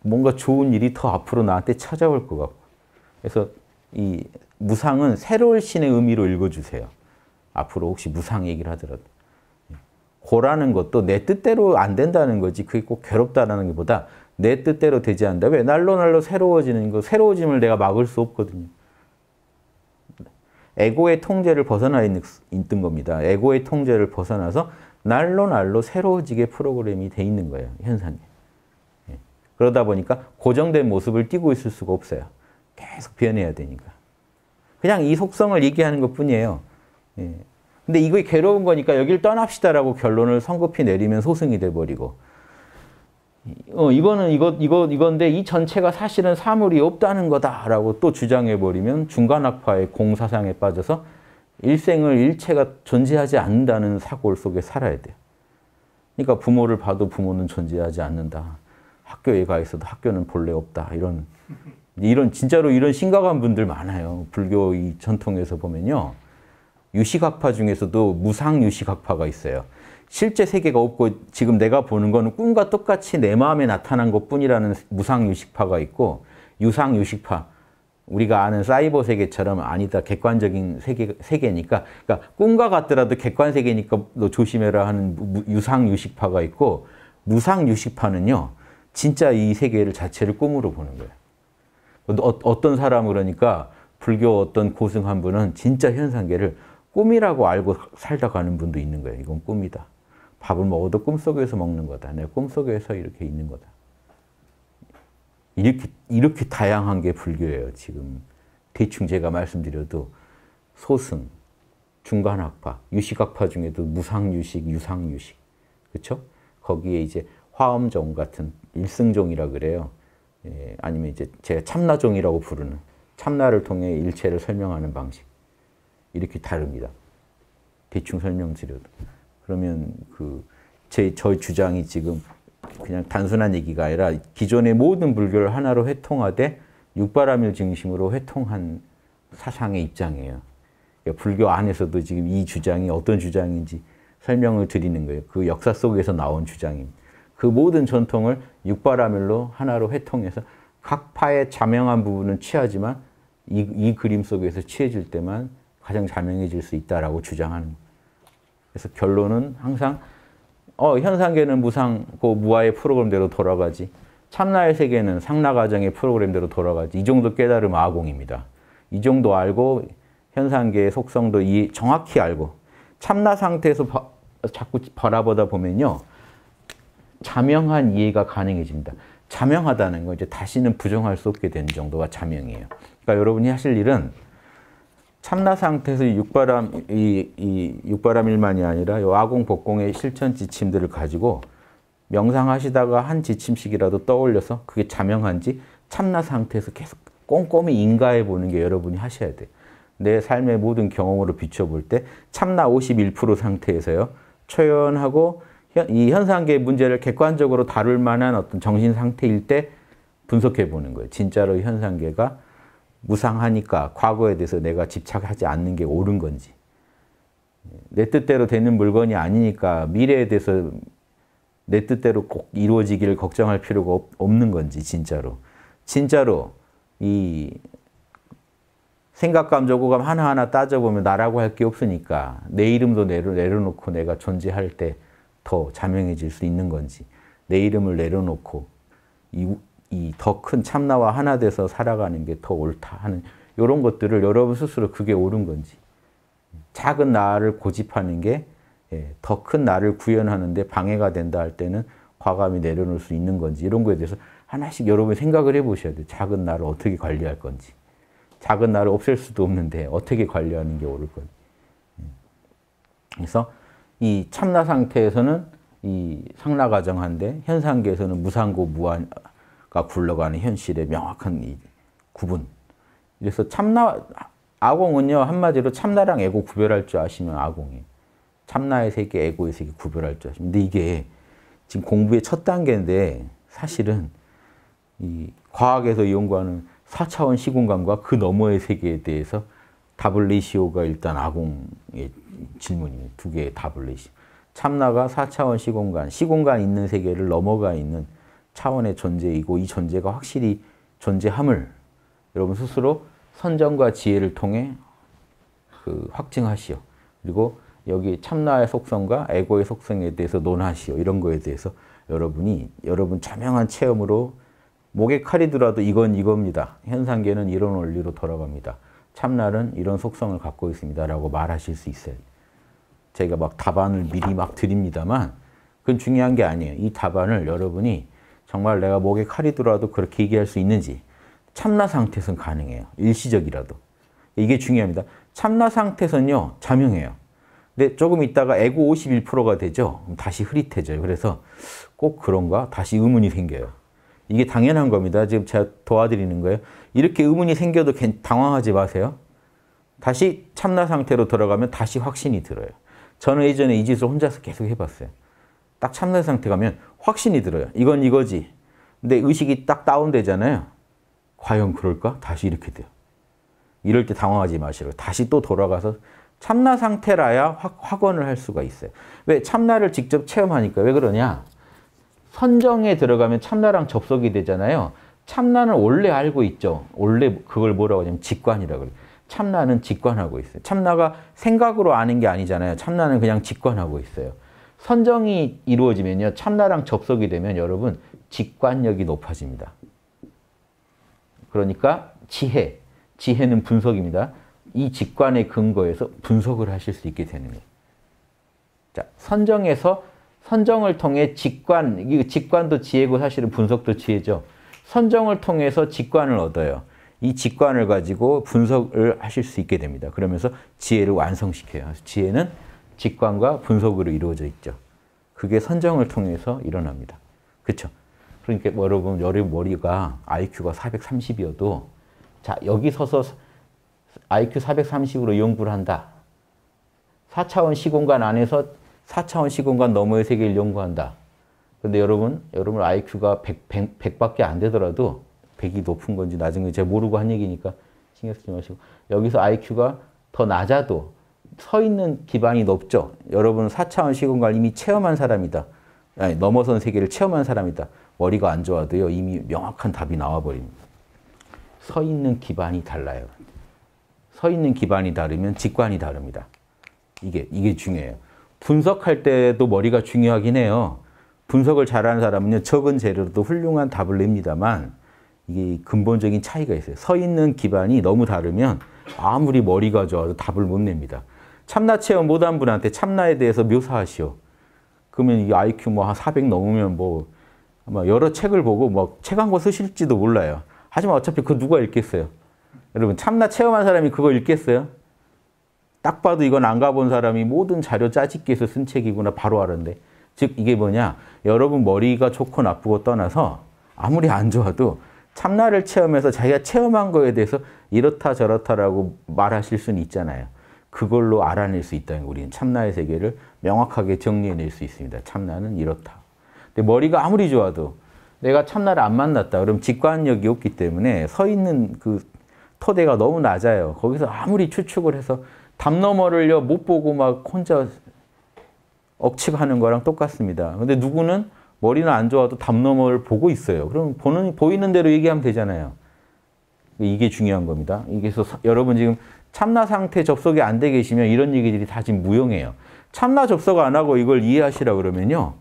뭔가 좋은 일이 더 앞으로 나한테 찾아올 것 같고. 그래서 이 무상은 새로운 신의 의미로 읽어주세요. 앞으로 혹시 무상 얘기를 하더라도. 예. 고라는 것도 내 뜻대로 안 된다는 거지 그게 꼭괴롭다는 것보다 내 뜻대로 되지 않는다. 왜? 날로 날로 새로워지는 거, 새로워짐을 내가 막을 수 없거든요. 에고의 통제를 벗어나 있는 겁니다. 에고의 통제를 벗어나서 날로 날로 새로워지게 프로그램이 돼 있는 거예요. 현상이. 예. 그러다 보니까 고정된 모습을 띄고 있을 수가 없어요. 계속 변해야 되니까. 그냥 이 속성을 얘기하는 것 뿐이에요. 예. 근데 이거 괴로운 거니까 여길 떠납시다라고 결론을 성급히 내리면 소승이 돼버리고. 어, 이거는 이거, 이거, 이건데 이 전체가 사실은 사물이 없다는 거다라고 또 주장해버리면 중간학파의 공사상에 빠져서 일생을 일체가 존재하지 않는다는 사골 속에 살아야 돼요. 그러니까 부모를 봐도 부모는 존재하지 않는다. 학교에 가 있어도 학교는 본래 없다. 이런 이런 진짜로 이런 심각한 분들 많아요. 불교 이 전통에서 보면요. 유식학파 중에서도 무상 유식학파가 있어요. 실제 세계가 없고 지금 내가 보는 거는 꿈과 똑같이 내 마음에 나타난 것뿐이라는 무상 유식파가 있고 유상 유식파 우리가 아는 사이버 세계처럼 아니다 객관적인 세계, 세계니까 그러니까 꿈과 같더라도 객관 세계니까 너 조심해라 하는 유상 유식파가 있고 무상 유식파는요 진짜 이 세계를 자체를 꿈으로 보는 거예요. 어, 떤 사람 그러니까 불교 어떤 고승 한 분은 진짜 현상계를 꿈이라고 알고 살다 가는 분도 있는 거예요. 이건 꿈이다. 밥을 먹어도 꿈속에서 먹는 거다. 내 꿈속에서 이렇게 있는 거다. 이렇게, 이렇게 다양한 게 불교예요. 지금 대충 제가 말씀드려도 소승, 중간학파, 유식학파 중에도 무상유식, 유상유식. 그렇죠? 거기에 이제 화엄종 같은 일승종이라 그래요. 예, 아니면 이제 제 참나종이라고 부르는 참나를 통해 일체를 설명하는 방식 이렇게 다릅니다. 대충 설명드려도 그러면 그 제 저의 주장이 지금 그냥 단순한 얘기가 아니라 기존의 모든 불교를 하나로 회통하되 육바람일 중심으로 회통한 사상의 입장이에요. 그러니까 불교 안에서도 지금 이 주장이 어떤 주장인지 설명을 드리는 거예요. 그 역사 속에서 나온 주장입니다. 그 모든 전통을 육바라밀로 하나로 회통해서 각 파의 자명한 부분은 취하지만 이, 이 그림 속에서 취해질 때만 가장 자명해질 수 있다라고 주장하는 거 그래서 결론은 항상 어, 현상계는 무상, 그 무아의 프로그램대로 돌아가지. 참나의 세계는 상나가정의 프로그램대로 돌아가지. 이 정도 깨달음 아공입니다. 이 정도 알고 현상계의 속성도 이 정확히 알고 참나 상태에서 바, 자꾸 바라보다 보면요. 자명한 이해가 가능해집니다. 자명하다는 건 이제 다시는 부정할 수 없게 되는 정도가 자명이에요. 그러니까 여러분이 하실 일은 참나 상태에서 육바람 이, 이 육바람일만이 아니라 요공 복공의 실천 지침들을 가지고 명상하시다가 한 지침씩이라도 떠올려서 그게 자명한지 참나 상태에서 계속 꼼꼼히 인가해 보는 게 여러분이 하셔야 돼요. 내 삶의 모든 경험으로 비춰볼 때 참나 51% 상태에서요. 초연하고 이 현상계 의 문제를 객관적으로 다룰 만한 어떤 정신 상태일 때 분석해 보는 거예요. 진짜로 현상계가 무상하니까 과거에 대해서 내가 집착하지 않는 게 옳은 건지 내 뜻대로 되는 물건이 아니니까 미래에 대해서 내 뜻대로 꼭 이루어지기를 걱정할 필요가 없는 건지 진짜로 진짜로 이 생각감 저고감 하나하나 따져보면 나라고 할 게 없으니까 내 이름도 내려놓고 내가 존재할 때더 자명해질 수 있는 건지 내 이름을 내려놓고 이 더 큰 참나와 하나 돼서 살아가는 게 더 옳다 하는 이런 것들을 여러분 스스로 그게 옳은 건지 작은 나를 고집하는 게 더큰 예, 나를 구현하는데 방해가 된다 할 때는 과감히 내려놓을 수 있는 건지 이런 거에 대해서 하나씩 여러분이 생각을 해보셔야 돼요. 작은 나를 어떻게 관리할 건지 작은 나를 없앨 수도 없는데 어떻게 관리하는 게 옳을 건지 예. 그래서 이 참나 상태에서는 이상나 가정한데 현상계에서는 무상고 무한가 굴러가는 현실의 명확한 이 구분. 그래서 참나 아공은요 한마디로 참나랑 에고 구별할 줄 아시면 아공이 참나의 세계, 에고의 세계 구별할 줄 아시면. 근데 이게 지금 공부의 첫 단계인데 사실은 이 과학에서 연구하는 4차원 시공간과 그 너머의 세계에 대해서 다블리시오가 일단 아공의 질문이 두 개의 답을 내시. 참나가 4차원 시공간, 시공간 있는 세계를 넘어가 있는 차원의 존재이고 이 존재가 확실히 존재함을 여러분 스스로 선정과 지혜를 통해 그 확증하시오. 그리고 여기 참나의 속성과 에고의 속성에 대해서 논하시오. 이런 거에 대해서 여러분이 여러분 자명한 체험으로 목에 칼이 들어도 이건 이겁니다. 현상계는 이런 원리로 돌아갑니다. 참나는 이런 속성을 갖고 있습니다. 라고 말하실 수 있어요. 제가막 답안을 미리 막 드립니다만 그건 중요한 게 아니에요. 이 답안을 여러분이 정말 내가 목에 칼이 들어와도 그렇게 얘기할 수 있는지 참나 상태선 에 가능해요. 일시적이라도. 이게 중요합니다. 참나 상태선요 에 자명해요. 근데 조금 있다가 에고 51%가 되죠. 다시 흐릿해져요. 그래서 꼭 그런가? 다시 의문이 생겨요. 이게 당연한 겁니다. 지금 제가 도와드리는 거예요. 이렇게 의문이 생겨도 당황하지 마세요. 다시 참나 상태로 들어가면 다시 확신이 들어요. 저는 예전에 이 짓을 혼자서 계속 해봤어요. 딱 참는 상태 가면 확신이 들어요. 이건 이거지. 근데 의식이 딱 다운되잖아요. 과연 그럴까? 다시 이렇게 돼요. 이럴 때 당황하지 마시고 다시 또 돌아가서 참나 상태라야 확, 확언을 할 수가 있어요. 왜? 참나를 직접 체험하니까. 왜 그러냐? 선정에 들어가면 참나랑 접속이 되잖아요. 참나는 원래 알고 있죠. 원래 그걸 뭐라고 하냐면 직관이라고 그래요. 참나는 직관하고 있어요. 참나가 생각으로 아는 게 아니잖아요. 참나는 그냥 직관하고 있어요. 선정이 이루어지면요. 참나랑 접속이 되면 여러분 직관력이 높아집니다. 그러니까 지혜, 지혜는 분석입니다. 이 직관의 근거에서 분석을 하실 수 있게 되는 거예요. 자, 선정에서 선정을 통해 직관, 직관도 지혜고 사실은 분석도 지혜죠. 선정을 통해서 직관을 얻어요. 이 직관을 가지고 분석을 하실 수 있게 됩니다. 그러면서 지혜를 완성시켜요. 지혜는 직관과 분석으로 이루어져 있죠. 그게 선정을 통해서 일어납니다. 그렇죠? 그러니까 여러분, 여러분 머리가 IQ가 430이어도 자, 여기 서서 IQ 430으로 연구를 한다. 4차원 시공간 안에서 4차원 시공간 너머의 세계를 연구한다. 근데 여러분, 여러분 IQ가 100, 100, 100밖에 안 되더라도 100이 높은 건지 낮은 건지 제가 모르고 한 얘기니까 신경 쓰지 마시고 여기서 IQ가 더 낮아도 서 있는 기반이 높죠. 여러분은 4차원 시공간을 이미 체험한 사람이다. 아니, 넘어선 세계를 체험한 사람이다. 머리가 안 좋아도요. 이미 명확한 답이 나와버립니다. 서 있는 기반이 달라요. 서 있는 기반이 다르면 직관이 다릅니다. 이게 이게 중요해요. 분석할 때도 머리가 중요하긴 해요. 분석을 잘하는 사람은요. 적은 재료로도 훌륭한 답을 냅니다만 이게 근본적인 차이가 있어요. 서 있는 기반이 너무 다르면 아무리 머리가 좋아도 답을 못 냅니다. 참나 체험 못 한 분한테 참나에 대해서 묘사하시오. 그러면 이 IQ 뭐 한 400 넘으면 뭐 아마 여러 책을 보고 뭐 책한권 쓰실지도 몰라요. 하지만 어차피 그 누가 읽겠어요. 여러분 참나 체험한 사람이 그거 읽겠어요? 딱 봐도 이건 안 가본 사람이 모든 자료 짜집기에서 쓴 책이구나 바로 알았는데 즉 이게 뭐냐 여러분 머리가 좋고 나쁘고 떠나서 아무리 안 좋아도 참나를 체험해서 자기가 체험한 거에 대해서 이렇다 저렇다라고 말하실 수는 있잖아요. 그걸로 알아낼 수 있다는 거 우리는 참나의 세계를 명확하게 정리해낼 수 있습니다. 참나는 이렇다. 근데 머리가 아무리 좋아도 내가 참나를 안 만났다. 그럼 직관력이 없기 때문에 서 있는 그 토대가 너무 낮아요. 거기서 아무리 추측을 해서 담 너머를요 못 보고 막 혼자 억측하는 거랑 똑같습니다. 근데 누구는 머리는 안 좋아도 담넘머 보고 있어요. 그럼 보는, 보이는 대로 얘기하면 되잖아요. 이게 중요한 겁니다. 이게 서 여러분 지금 참나 상태 접속이 안 돼 계시면 이런 얘기들이 다 지금 무용해요. 참나 접속 안 하고 이걸 이해하시라 그러면요.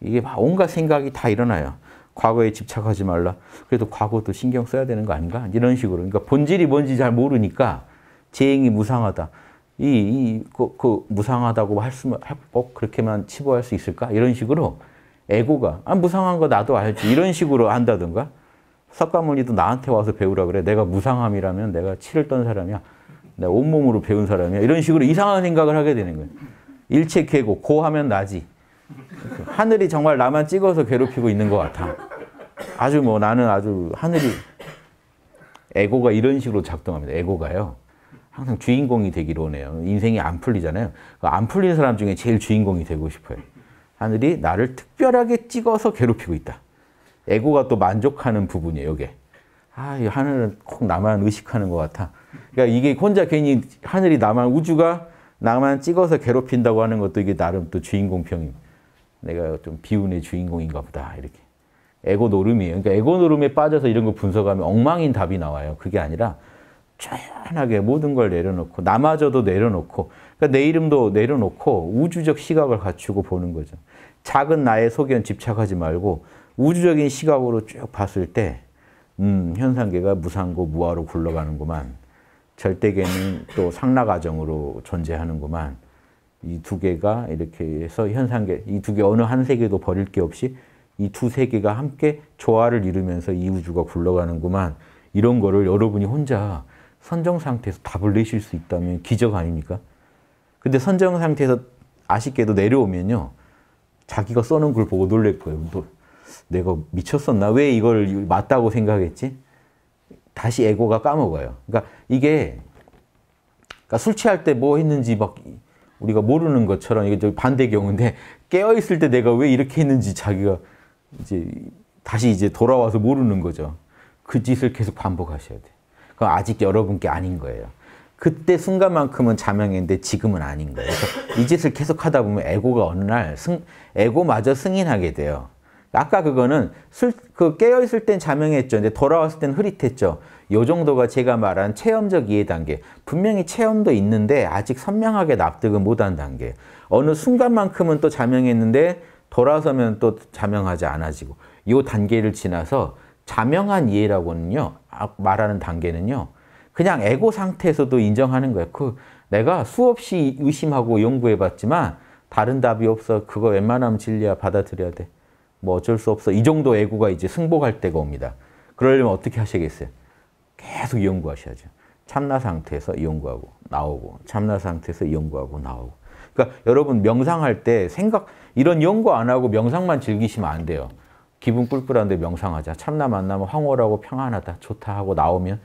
이게 온갖 생각이 다 일어나요. 과거에 집착하지 말라. 그래도 과거도 신경 써야 되는 거 아닌가? 이런 식으로. 그러니까 본질이 뭔지 잘 모르니까 재행이 무상하다. 이, 이, 그, 그 무상하다고 할 수, 꼭 그렇게만 치부할 수 있을까? 이런 식으로 에고가 아 무상한 거 나도 알지 이런 식으로 한다든가 석가모니도 나한테 와서 배우라 그래 내가 무상함이라면 내가 치를 떤 사람이야 내가 온몸으로 배운 사람이야 이런 식으로 이상한 생각을 하게 되는 거예요 일체 괴고 고하면 나지 하늘이 정말 나만 찍어서 괴롭히고 있는 것 같아 아주 뭐 나는 아주 하늘이 에고가 이런 식으로 작동합니다 에고가요 항상 주인공이 되기로 하네요 인생이 안 풀리잖아요 그 안풀리는 사람 중에 제일 주인공이 되고 싶어요 하늘이 나를 특별하게 찍어서 괴롭히고 있다. 에고가 또 만족하는 부분이에요, 이게. 아, 이 하늘은 꼭 나만 의식하는 것 같아. 그러니까 이게 혼자 괜히 하늘이 나만, 우주가 나만 찍어서 괴롭힌다고 하는 것도 이게 나름 또주인공평입 내가 좀 비운의 주인공인가 보다, 이렇게. 에고 노름이에요. 그러니까 에고 노름에 빠져서 이런 거 분석하면 엉망인 답이 나와요. 그게 아니라 조연하게 모든 걸 내려놓고 나마저도 내려놓고 그러니까 내 이름도 내려놓고 우주적 시각을 갖추고 보는 거죠. 작은 나의 소견 집착하지 말고 우주적인 시각으로 쭉 봤을 때 음, 현상계가 무상고 무아로 굴러가는구만. 절대계는 또 상락아정으로 존재하는구만. 이 두 개가 이렇게 해서 현상계, 이 두 개 어느 한 세계도 버릴 게 없이 이 두 세계가 함께 조화를 이루면서 이 우주가 굴러가는구만. 이런 거를 여러분이 혼자 선정 상태에서 답을 내실 수 있다면 기적 아닙니까? 근데 선정 상태에서 아쉽게도 내려오면요. 자기가 써놓은 걸 보고 놀랄 거예요. 너, 뭐, 내가 미쳤었나? 왜 이걸 맞다고 생각했지? 다시 에고가 까먹어요. 그러니까 이게 그러니까 술 취할 때 뭐 했는지 막 우리가 모르는 것처럼 이게 반대 경우인데 깨어 있을 때 내가 왜 이렇게 했는지 자기가 이제 다시 이제 돌아와서 모르는 거죠. 그 짓을 계속 반복하셔야 돼. 그 아직 여러분께 아닌 거예요. 그때 순간만큼은 자명했는데 지금은 아닌 거예요. 그래서 이 짓을 계속 하다 보면 에고가 어느 날 승, 에고마저 승인하게 돼요. 아까 그거는 술, 그 깨어있을 땐 자명했죠. 근데 돌아왔을 땐 흐릿했죠. 요 정도가 제가 말한 체험적 이해 단계. 분명히 체험도 있는데 아직 선명하게 납득은 못 한 단계. 어느 순간만큼은 또 자명했는데 돌아서면 또 자명하지 않아지고 요 단계를 지나서 자명한 이해라고는요. 아, 말하는 단계는요. 그냥 에고 상태에서도 인정하는 거예요. 그 내가 수없이 의심하고 연구해봤지만 다른 답이 없어. 그거 웬만하면 진리야. 받아들여야 돼. 뭐 어쩔 수 없어. 이 정도 에고가 이제 승복할 때가 옵니다. 그러려면 어떻게 하셔겠어요 계속 연구하셔야죠. 참나 상태에서 연구하고 나오고 참나 상태에서 연구하고 나오고 그러니까 여러분 명상할 때 생각 이런 연구 안 하고 명상만 즐기시면 안 돼요. 기분 꿀꿀한데 명상하자. 참나 만나면 황홀하고 평안하다. 좋다 하고 나오면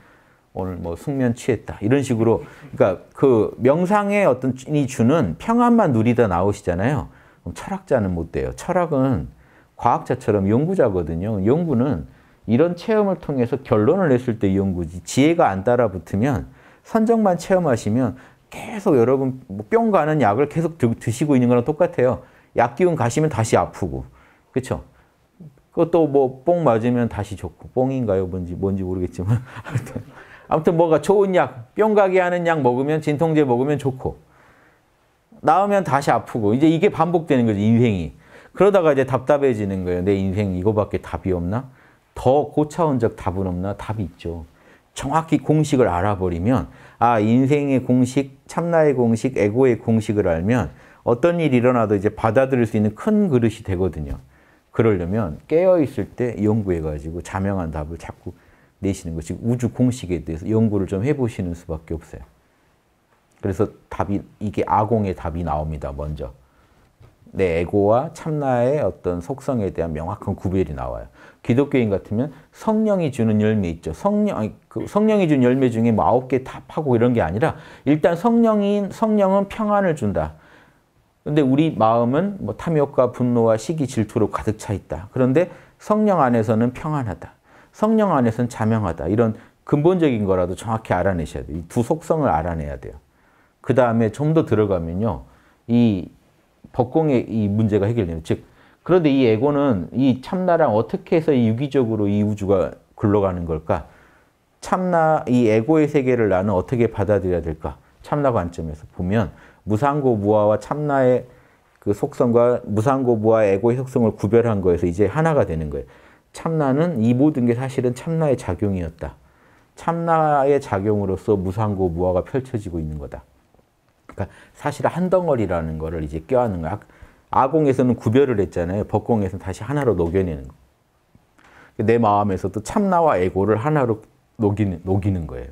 오늘 뭐 숙면 취했다 이런 식으로 그러니까 그 명상의 어떤 이 주는 평안만 누리다 나오시잖아요. 그럼 철학자는 못 돼요. 철학은 과학자처럼 연구자거든요. 연구는 이런 체험을 통해서 결론을 냈을 때 연구지 지혜가 안 따라붙으면 선정만 체험하시면 계속 여러분 뭐 뿅 가는 약을 계속 드, 시고 있는 거랑 똑같아요. 약 기운 가시면 다시 아프고 그렇 그것도 뭐 뽕 맞으면 다시 좋고 뽕인가요 뭔지 뭔지 모르겠지만 아무튼 뭐가 좋은 약, 뿅 가게 하는 약 먹으면 진통제 먹으면 좋고 나오면 다시 아프고 이제 이게 반복되는 거죠 인생이. 그러다가 이제 답답해지는 거예요. 내 인생 이거밖에 답이 없나? 더 고차원적 답은 없나? 답이 있죠. 정확히 공식을 알아버리면 아 인생의 공식, 참나의 공식, 에고의 공식을 알면 어떤 일이 일어나도 이제 받아들일 수 있는 큰 그릇이 되거든요. 그러려면 깨어있을 때 연구해가지고 자명한 답을 자꾸 내시는 것, 즉 우주 공식에 대해서 연구를 좀 해보시는 수밖에 없어요. 그래서 답이 이게 아공의 답이 나옵니다. 먼저 내 에고와 참나의 어떤 속성에 대한 명확한 구별이 나와요. 기독교인 같으면 성령이 주는 열매 있죠. 성령 그 성령이 준 열매 중에 뭐 아홉 개 다 파고 이런 게 아니라 일단 성령인 성령은 평안을 준다. 근데 우리 마음은 뭐 탐욕과 분노와 시기 질투로 가득 차 있다. 그런데 성령 안에서는 평안하다. 성령 안에서는 자명하다. 이런 근본적인 거라도 정확히 알아내셔야 돼요. 두 속성을 알아내야 돼요. 그 다음에 좀 더 들어가면요. 이 법공의 이 문제가 해결돼요. 즉, 그런데 이 에고는 이 참나랑 어떻게 해서 유기적으로 이 우주가 굴러가는 걸까? 참나, 이 에고의 세계를 나는 어떻게 받아들여야 될까? 참나 관점에서 보면 무상고 무와 참나의 그 속성과 무상고 무아 에고의 속성을 구별한 거에서 이제 하나가 되는 거예요. 참나는 이 모든 게 사실은 참나의 작용이었다. 참나의 작용으로서 무상고 무화가 펼쳐지고 있는 거다. 그러니까 사실 한 덩어리라는 거를 이제 껴안는 거야. 아공에서는 구별을 했잖아요. 법공에서는 다시 하나로 녹여내는 거. 내 마음에서도 참나와 에고를 하나로 녹이는, 녹이는 거예요.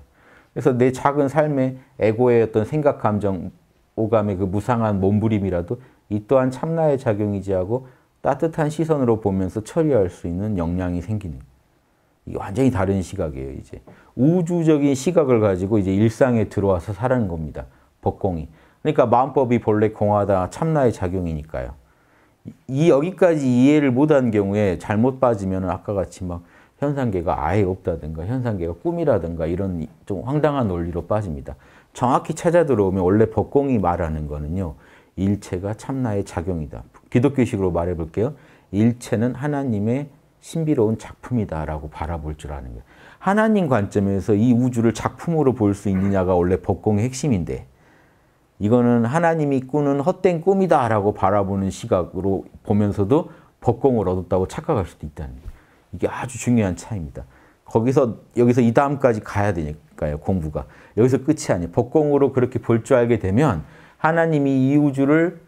그래서 내 작은 삶의 에고의 어떤 생각, 감정, 오감의 그 무상한 몸부림이라도 이 또한 참나의 작용이지 하고 따뜻한 시선으로 보면서 처리할 수 있는 역량이 생기는 이 완전히 다른 시각이에요 이제 우주적인 시각을 가지고 이제 일상에 들어와서 사는 겁니다 법공이 그러니까 마음법이 본래 공하다 참나의 작용이니까요 이 여기까지 이해를 못 한 경우에 잘못 빠지면 아까 같이 막 현상계가 아예 없다든가 현상계가 꿈이라든가 이런 좀 황당한 논리로 빠집니다. 정확히 찾아 들어오면 원래 법공이 말하는 거는요. 일체가 참나의 작용이다. 기독교식으로 말해볼게요. 일체는 하나님의 신비로운 작품이다라고 바라볼 줄 아는 거예요. 하나님 관점에서 이 우주를 작품으로 볼 수 있느냐가 원래 법공의 핵심인데 이거는 하나님이 꾸는 헛된 꿈이다라고 바라보는 시각으로 보면서도 법공을 얻었다고 착각할 수도 있다는 거예요. 이게 아주 중요한 차이입니다. 거기서 여기서 이 다음까지 가야 되니까요. 공부가. 여기서 끝이 아니에요. 법공으로 그렇게 볼 줄 알게 되면 하나님이 이 우주를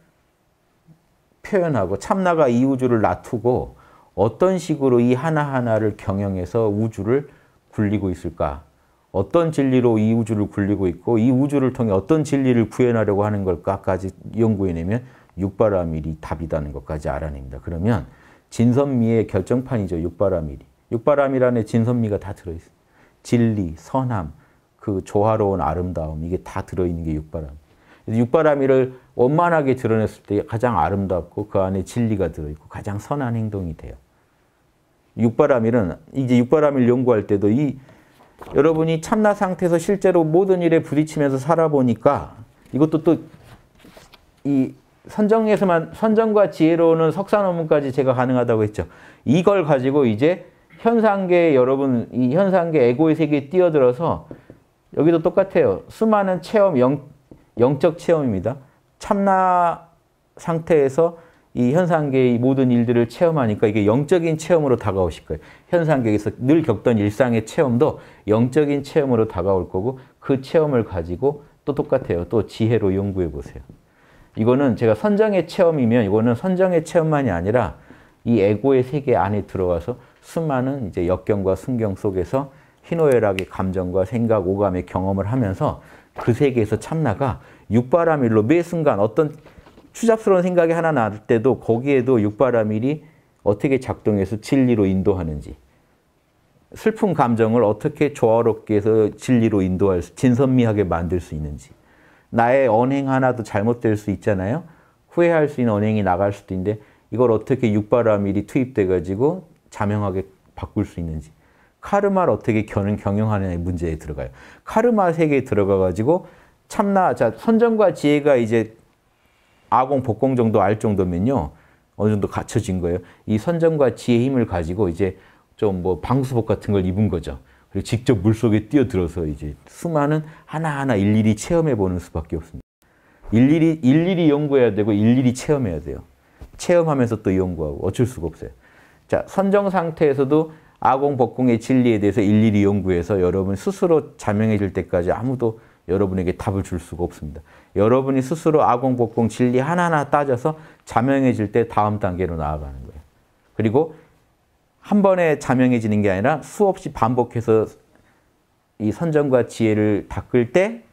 표현하고 참나가 이 우주를 놔두고 어떤 식으로 이 하나하나를 경영해서 우주를 굴리고 있을까? 어떤 진리로 이 우주를 굴리고 있고 이 우주를 통해 어떤 진리를 구현하려고 하는 걸까까지 연구해내면 육바라밀이 답이라는 것까지 알아냅니다. 그러면 진선미의 결정판이죠. 육바라밀이. 육바라밀 안에 진선미가 다 들어있어요. 진리, 선함, 그 조화로운 아름다움 이게 다 들어있는 게 육바라밀. 육바라밀을 원만하게 드러냈을 때 가장 아름답고 그 안에 진리가 들어있고 가장 선한 행동이 돼요. 육바람일은 이제 육바람일 연구할 때도 이 여러분이 참나 상태에서 실제로 모든 일에 부딪히면서 살아보니까 이것도 또 이 선정에서만 선정과 지혜로는 석사 논문까지 제가 가능하다고 했죠. 이걸 가지고 이제 현상계 여러분 이 현상계 에고의 세계에 뛰어들어서 여기도 똑같아요. 수많은 체험 영, 영적 체험입니다. 참나 상태에서 이 현상계의 모든 일들을 체험하니까 이게 영적인 체험으로 다가오실 거예요. 현상계에서 늘 겪던 일상의 체험도 영적인 체험으로 다가올 거고 그 체험을 가지고 또 똑같아요. 또 지혜로 연구해 보세요. 이거는 제가 선정의 체험이면 이거는 선정의 체험만이 아니라 이 에고의 세계 안에 들어와서 수많은 이제 역경과 순경 속에서 희노애락의 감정과 생각, 오감의 경험을 하면서 그 세계에서 참나가 육바라밀로 매 순간 어떤 추잡스러운 생각이 하나 날 때도 거기에도 육바라밀이 어떻게 작동해서 진리로 인도하는지 슬픈 감정을 어떻게 조화롭게 해서 진리로 인도할 수, 진선미하게 만들 수 있는지 나의 언행 하나도 잘못될 수 있잖아요. 후회할 수 있는 언행이 나갈 수도 있는데 이걸 어떻게 육바라밀이 투입돼가지고 자명하게 바꿀 수 있는지 카르마를 어떻게 겨는 경영하느냐의 문제에 들어가요. 카르마 세계에 들어가가지고 참나 자 선정과 지혜가 이제 아공 복공 정도 알 정도면요 어느 정도 갖춰진 거예요. 이 선정과 지혜 힘을 가지고 이제 좀 뭐 방수복 같은 걸 입은 거죠. 그리고 직접 물 속에 뛰어들어서 이제 수많은 하나하나 일일이 체험해 보는 수밖에 없습니다. 일일이 일일이 연구해야 되고 일일이 체험해야 돼요. 체험하면서 또 연구하고 어쩔 수가 없어요. 자 선정 상태에서도 아공 복공의 진리에 대해서 일일이 연구해서 여러분 스스로 자명해질 때까지 아무도 여러분에게 답을 줄 수가 없습니다. 여러분이 스스로 아공복공 진리 하나하나 따져서 자명해질 때 다음 단계로 나아가는 거예요. 그리고 한 번에 자명해지는 게 아니라 수없이 반복해서 이 선정과 지혜를 닦을 때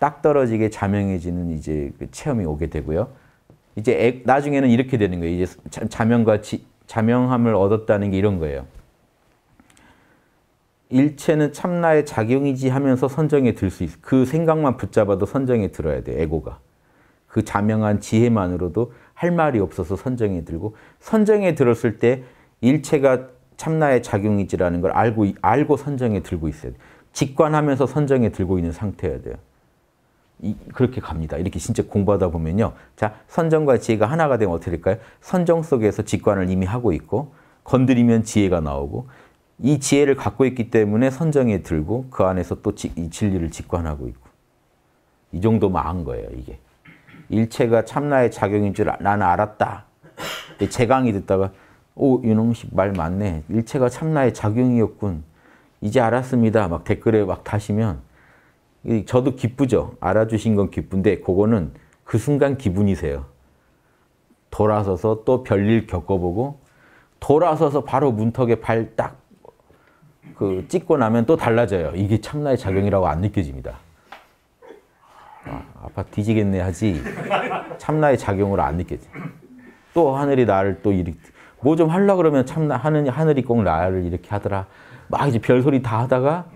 딱 떨어지게 자명해지는 이제 그 체험이 오게 되고요. 이제 나중에는 이렇게 되는 거예요. 이제 자명과 지, 자명함을 얻었다는 게 이런 거예요. 일체는 참나의 작용이지 하면서 선정에 들 수 있어. 그 생각만 붙잡아도 선정에 들어야 돼, 에고가. 그 자명한 지혜만으로도 할 말이 없어서 선정에 들고 선정에 들었을 때 일체가 참나의 작용이지라는 걸 알고 알고 선정에 들고 있어야 돼. 직관하면서 선정에 들고 있는 상태여야 돼요. 이, 그렇게 갑니다. 이렇게 진짜 공부하다 보면요. 자, 선정과 지혜가 하나가 되면 어떻게 될까요? 선정 속에서 직관을 이미 하고 있고 건드리면 지혜가 나오고 이 지혜를 갖고 있기 때문에 선정에 들고 그 안에서 또 이 진리를 직관하고 있고 이정도만한 거예요 이게 일체가 참나의 작용인 줄 아, 나는 알았다 재강이 듣다가 오 윤홍식 말 맞네 일체가 참나의 작용이었군 이제 알았습니다 막 댓글에 막 다시면 저도 기쁘죠 알아주신 건 기쁜데 그거는 그 순간 기분이세요 돌아서서 또 별일 겪어보고 돌아서서 바로 문턱에 발딱 그 찍고 나면 또 달라져요. 이게 참나의 작용이라고 안 느껴집니다. 아, 아파 뒤지겠네 하지 참나의 작용으로 안 느껴져. 또 하늘이 나를 또 이렇게 뭐 좀 하려 그러면 참나 하늘 하늘이 꼭 나를 이렇게 하더라. 막 이제 별소리 다 하다가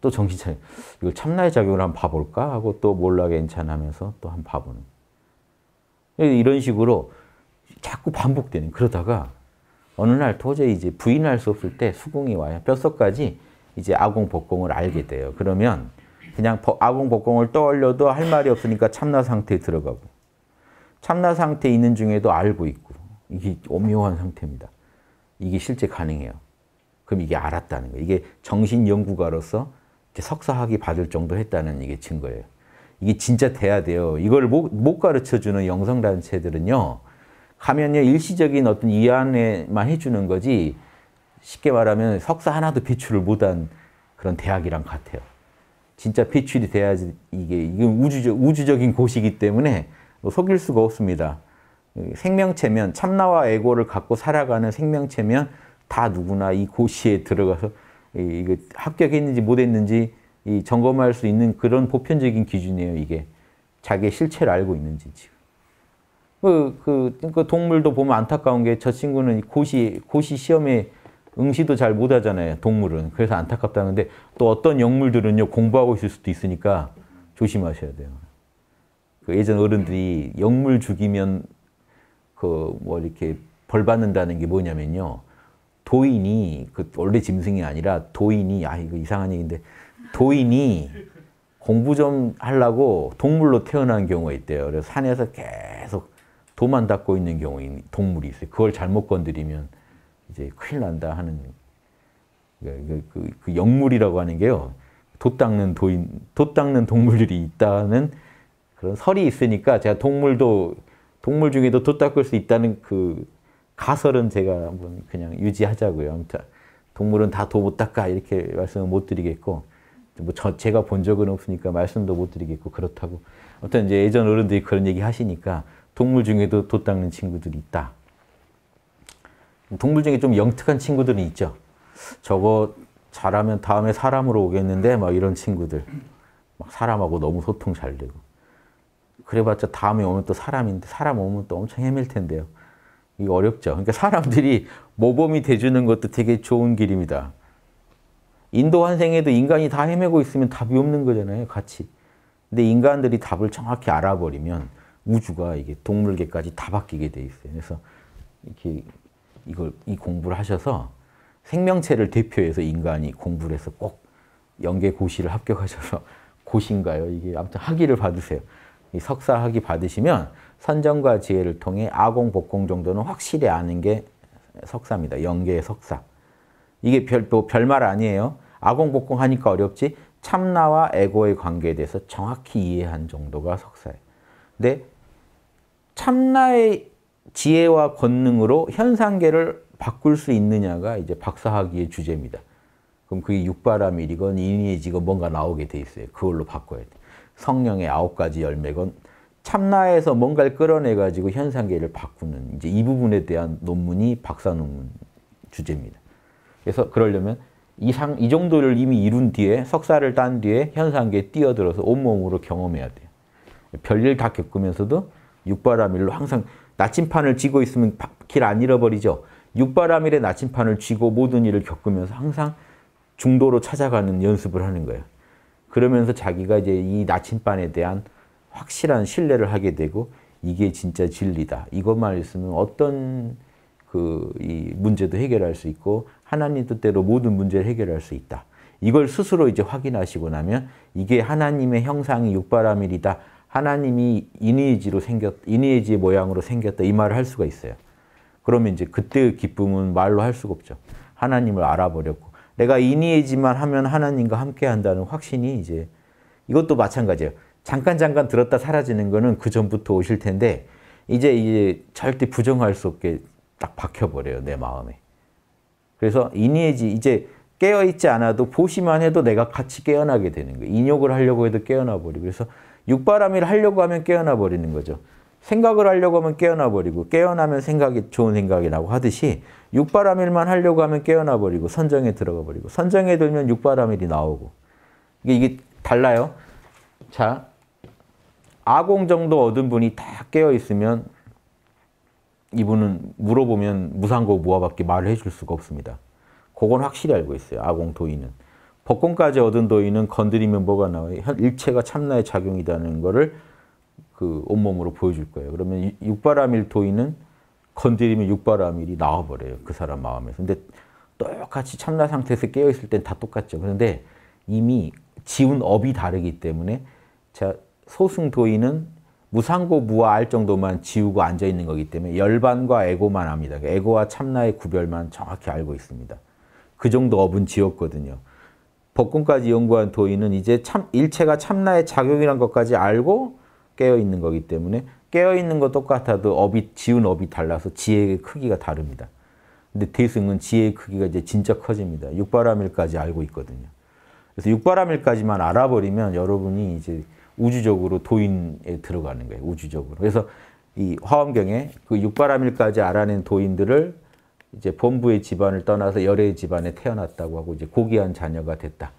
또 정신 차려. 이걸 참나의 작용을 한번 봐볼까 하고 또 몰라 괜찮하면서 또 한번 봐보는. 이런 식으로 자꾸 반복되는. 그러다가 어느 날 도저히 이제 부인할 수 없을 때 수궁이 와요. 뼛속까지 이제 아공 복공을 알게 돼요. 그러면 그냥 아공 복공을 떠올려도 할 말이 없으니까 참나 상태에 들어가고 참나 상태에 있는 중에도 알고 있고 이게 오묘한 상태입니다. 이게 실제 가능해요. 그럼 이게 알았다는 거예요. 이게 정신연구가로서 석사학위 받을 정도 했다는 이게 증거예요. 이게 진짜 돼야 돼요. 이걸 못, 못 가르쳐주는 영성단체들은요. 가면요 일시적인 어떤 이안에만 해주는 거지 쉽게 말하면 석사 하나도 배출을 못한 그런 대학이랑 같아요. 진짜 배출이 돼야지 이게 이건 우주적 우주적인 곳이기 때문에 뭐 속일 수가 없습니다. 생명체면 참나와 에고를 갖고 살아가는 생명체면 다 누구나 이 고시에 들어가서 이거 합격했는지 못했는지 점검할 수 있는 그런 보편적인 기준이에요. 이게 자기의 실체를 알고 있는지 지금. 그, 그, 그 동물도 보면 안타까운 게 저 친구는 고시, 고시 시험에 응시도 잘 못하잖아요. 동물은. 그래서 안타깝다는데 또 어떤 영물들은요. 공부하고 있을 수도 있으니까 조심하셔야 돼요. 그 예전 어른들이 영물 죽이면 그 뭐 이렇게 벌 받는다는 게 뭐냐면요. 도인이 그 원래 짐승이 아니라 도인이 아 이거 이상한 얘기인데 도인이 공부 좀 하려고 동물로 태어난 경우가 있대요. 그래서 산에서 계속 도만 닦고 있는 경우에 동물이 있어요. 그걸 잘못 건드리면 이제 큰일 난다 하는 그, 그, 그, 그 영물이라고 하는 게요. 돛 닦는 도인, 돛 닦는 동물들이 있다는 그런 설이 있으니까 제가 동물도 동물 중에도 돛 닦을 수 있다는 그 가설은 제가 한번 그냥 유지하자고요. 아무튼 동물은 다 도 못 닦아 이렇게 말씀을 못 드리겠고 뭐 저, 제가 본 적은 없으니까 말씀도 못 드리겠고 그렇다고 아무튼 이제 예전 어른들이 그런 얘기 하시니까 동물 중에도 돛 닦는 친구들이 있다. 동물 중에 좀 영특한 친구들은 있죠. 저거 잘하면 다음에 사람으로 오겠는데 막 이런 친구들. 막 사람하고 너무 소통 잘 되고. 그래봤자 다음에 오면 또 사람인데 사람 오면 또 엄청 헤맬 텐데요. 이거 어렵죠. 그러니까 사람들이 모범이 돼주는 것도 되게 좋은 길입니다. 인도 환생에도 인간이 다 헤매고 있으면 답이 없는 거잖아요. 같이. 근데 인간들이 답을 정확히 알아버리면 우주가 이게 동물계까지 다 바뀌게 돼 있어요. 그래서 이렇게 이걸 이 공부를 하셔서 생명체를 대표해서 인간이 공부를 해서 꼭 연계 고시를 합격하셔서 고신가요? 이게 아무튼 학위를 받으세요. 석사 학위 받으시면 선정과 지혜를 통해 아공 복공 정도는 확실히 아는 게 석사입니다. 연계의 석사. 이게 별또 별말 아니에요. 아공 복공 하니까 어렵지 참나와 에고의 관계에 대해서 정확히 이해한 정도가 석사예요. 근데 참나의 지혜와 권능으로 현상계를 바꿀 수 있느냐가 이제 박사학위의 주제입니다. 그럼 그게 육바라밀이건 인이지건 뭔가 나오게 돼 있어요. 그걸로 바꿔야 돼. 성령의 아홉 가지 열매건 참나에서 뭔가를 끌어내가지고 현상계를 바꾸는 이제 이 부분에 대한 논문이 박사 논문 주제입니다. 그래서 그러려면 이상, 이 정도를 이미 이룬 뒤에 석사를 딴 뒤에 현상계에 뛰어들어서 온몸으로 경험해야 돼요. 별일 다 겪으면서도 육바라밀로 항상 나침판을 쥐고 있으면 길 안 잃어버리죠. 육바라밀의 나침판을 쥐고 모든 일을 겪으면서 항상 중도로 찾아가는 연습을 하는 거예요. 그러면서 자기가 이제 이 나침반에 대한 확실한 신뢰를 하게 되고 이게 진짜 진리다. 이것만 있으면 어떤 그 이 문제도 해결할 수 있고 하나님 뜻대로 모든 문제를 해결할 수 있다. 이걸 스스로 이제 확인하시고 나면 이게 하나님의 형상이 육바라밀이다 하나님이 이니지로 에 생겼, 이니지의 에 모양으로 생겼다 이 말을 할 수가 있어요. 그러면 이제 그때의 기쁨은 말로 할 수가 없죠. 하나님을 알아버렸고 내가 이니지만 하면 하나님과 함께 한다는 확신이 이제 이것도 마찬가지예요. 잠깐 잠깐 들었다 사라지는 거는 그 전부터 오실 텐데 이제 이제 절대 부정할 수 없게 딱 박혀버려요 내 마음에. 그래서 이니에지 이제 깨어있지 않아도 보시만 해도 내가 같이 깨어나게 되는 거예요. 인욕을 하려고 해도 깨어나 버리고 그래서 육바람이를 하려고 하면 깨어나 버리는 거죠. 생각을 하려고 하면 깨어나 버리고 깨어나면 생각이 좋은 생각이 나고 하듯이 육바람일만 하려고 하면 깨어나 버리고 선정에 들어가 버리고 선정에 들면 육바람일이 나오고 이게, 이게 달라요. 자, 아공 정도 얻은 분이 다 깨어 있으면 이분은 물어보면 무상고 무화밖에 말을 해줄 수가 없습니다. 그건 확실히 알고 있어요. 아공 도인은. 복권까지 얻은 도인은 건드리면 뭐가 나와요? 일체가 참나의 작용이라는 거를 그 온몸으로 보여줄 거예요. 그러면 육바라밀 도인은 건드리면 육바라밀이 나와버려요. 그 사람 마음에서. 근데 똑같이 참나 상태에서 깨어있을 땐 다 똑같죠. 그런데 이미 지운 업이 다르기 때문에 자 소승도인은 무상고 무와 알 정도만 지우고 앉아있는 거기 때문에 열반과 에고만 합니다. 그러니까 에고와 참나의 구별만 정확히 알고 있습니다. 그 정도 업은 지웠거든요. 법군까지 연구한 도인은 이제 참 일체가 참나의 작용이란 것까지 알고 깨어있는 거기 때문에 깨어있는 것 똑같아도 업이 지운 업이 달라서 지혜의 크기가 다릅니다. 근데 대승은 지혜의 크기가 이제 진짜 커집니다. 육바라밀까지 알고 있거든요. 그래서 육바라밀까지만 알아버리면 여러분이 이제 우주적으로 도인에 들어가는 거예요. 우주적으로. 그래서 이 화엄경에 그 육바라밀까지 알아낸 도인들을 이제 본부의 집안을 떠나서 열의 애 집안에 태어났다고 하고 이제 고귀한 자녀가 됐다.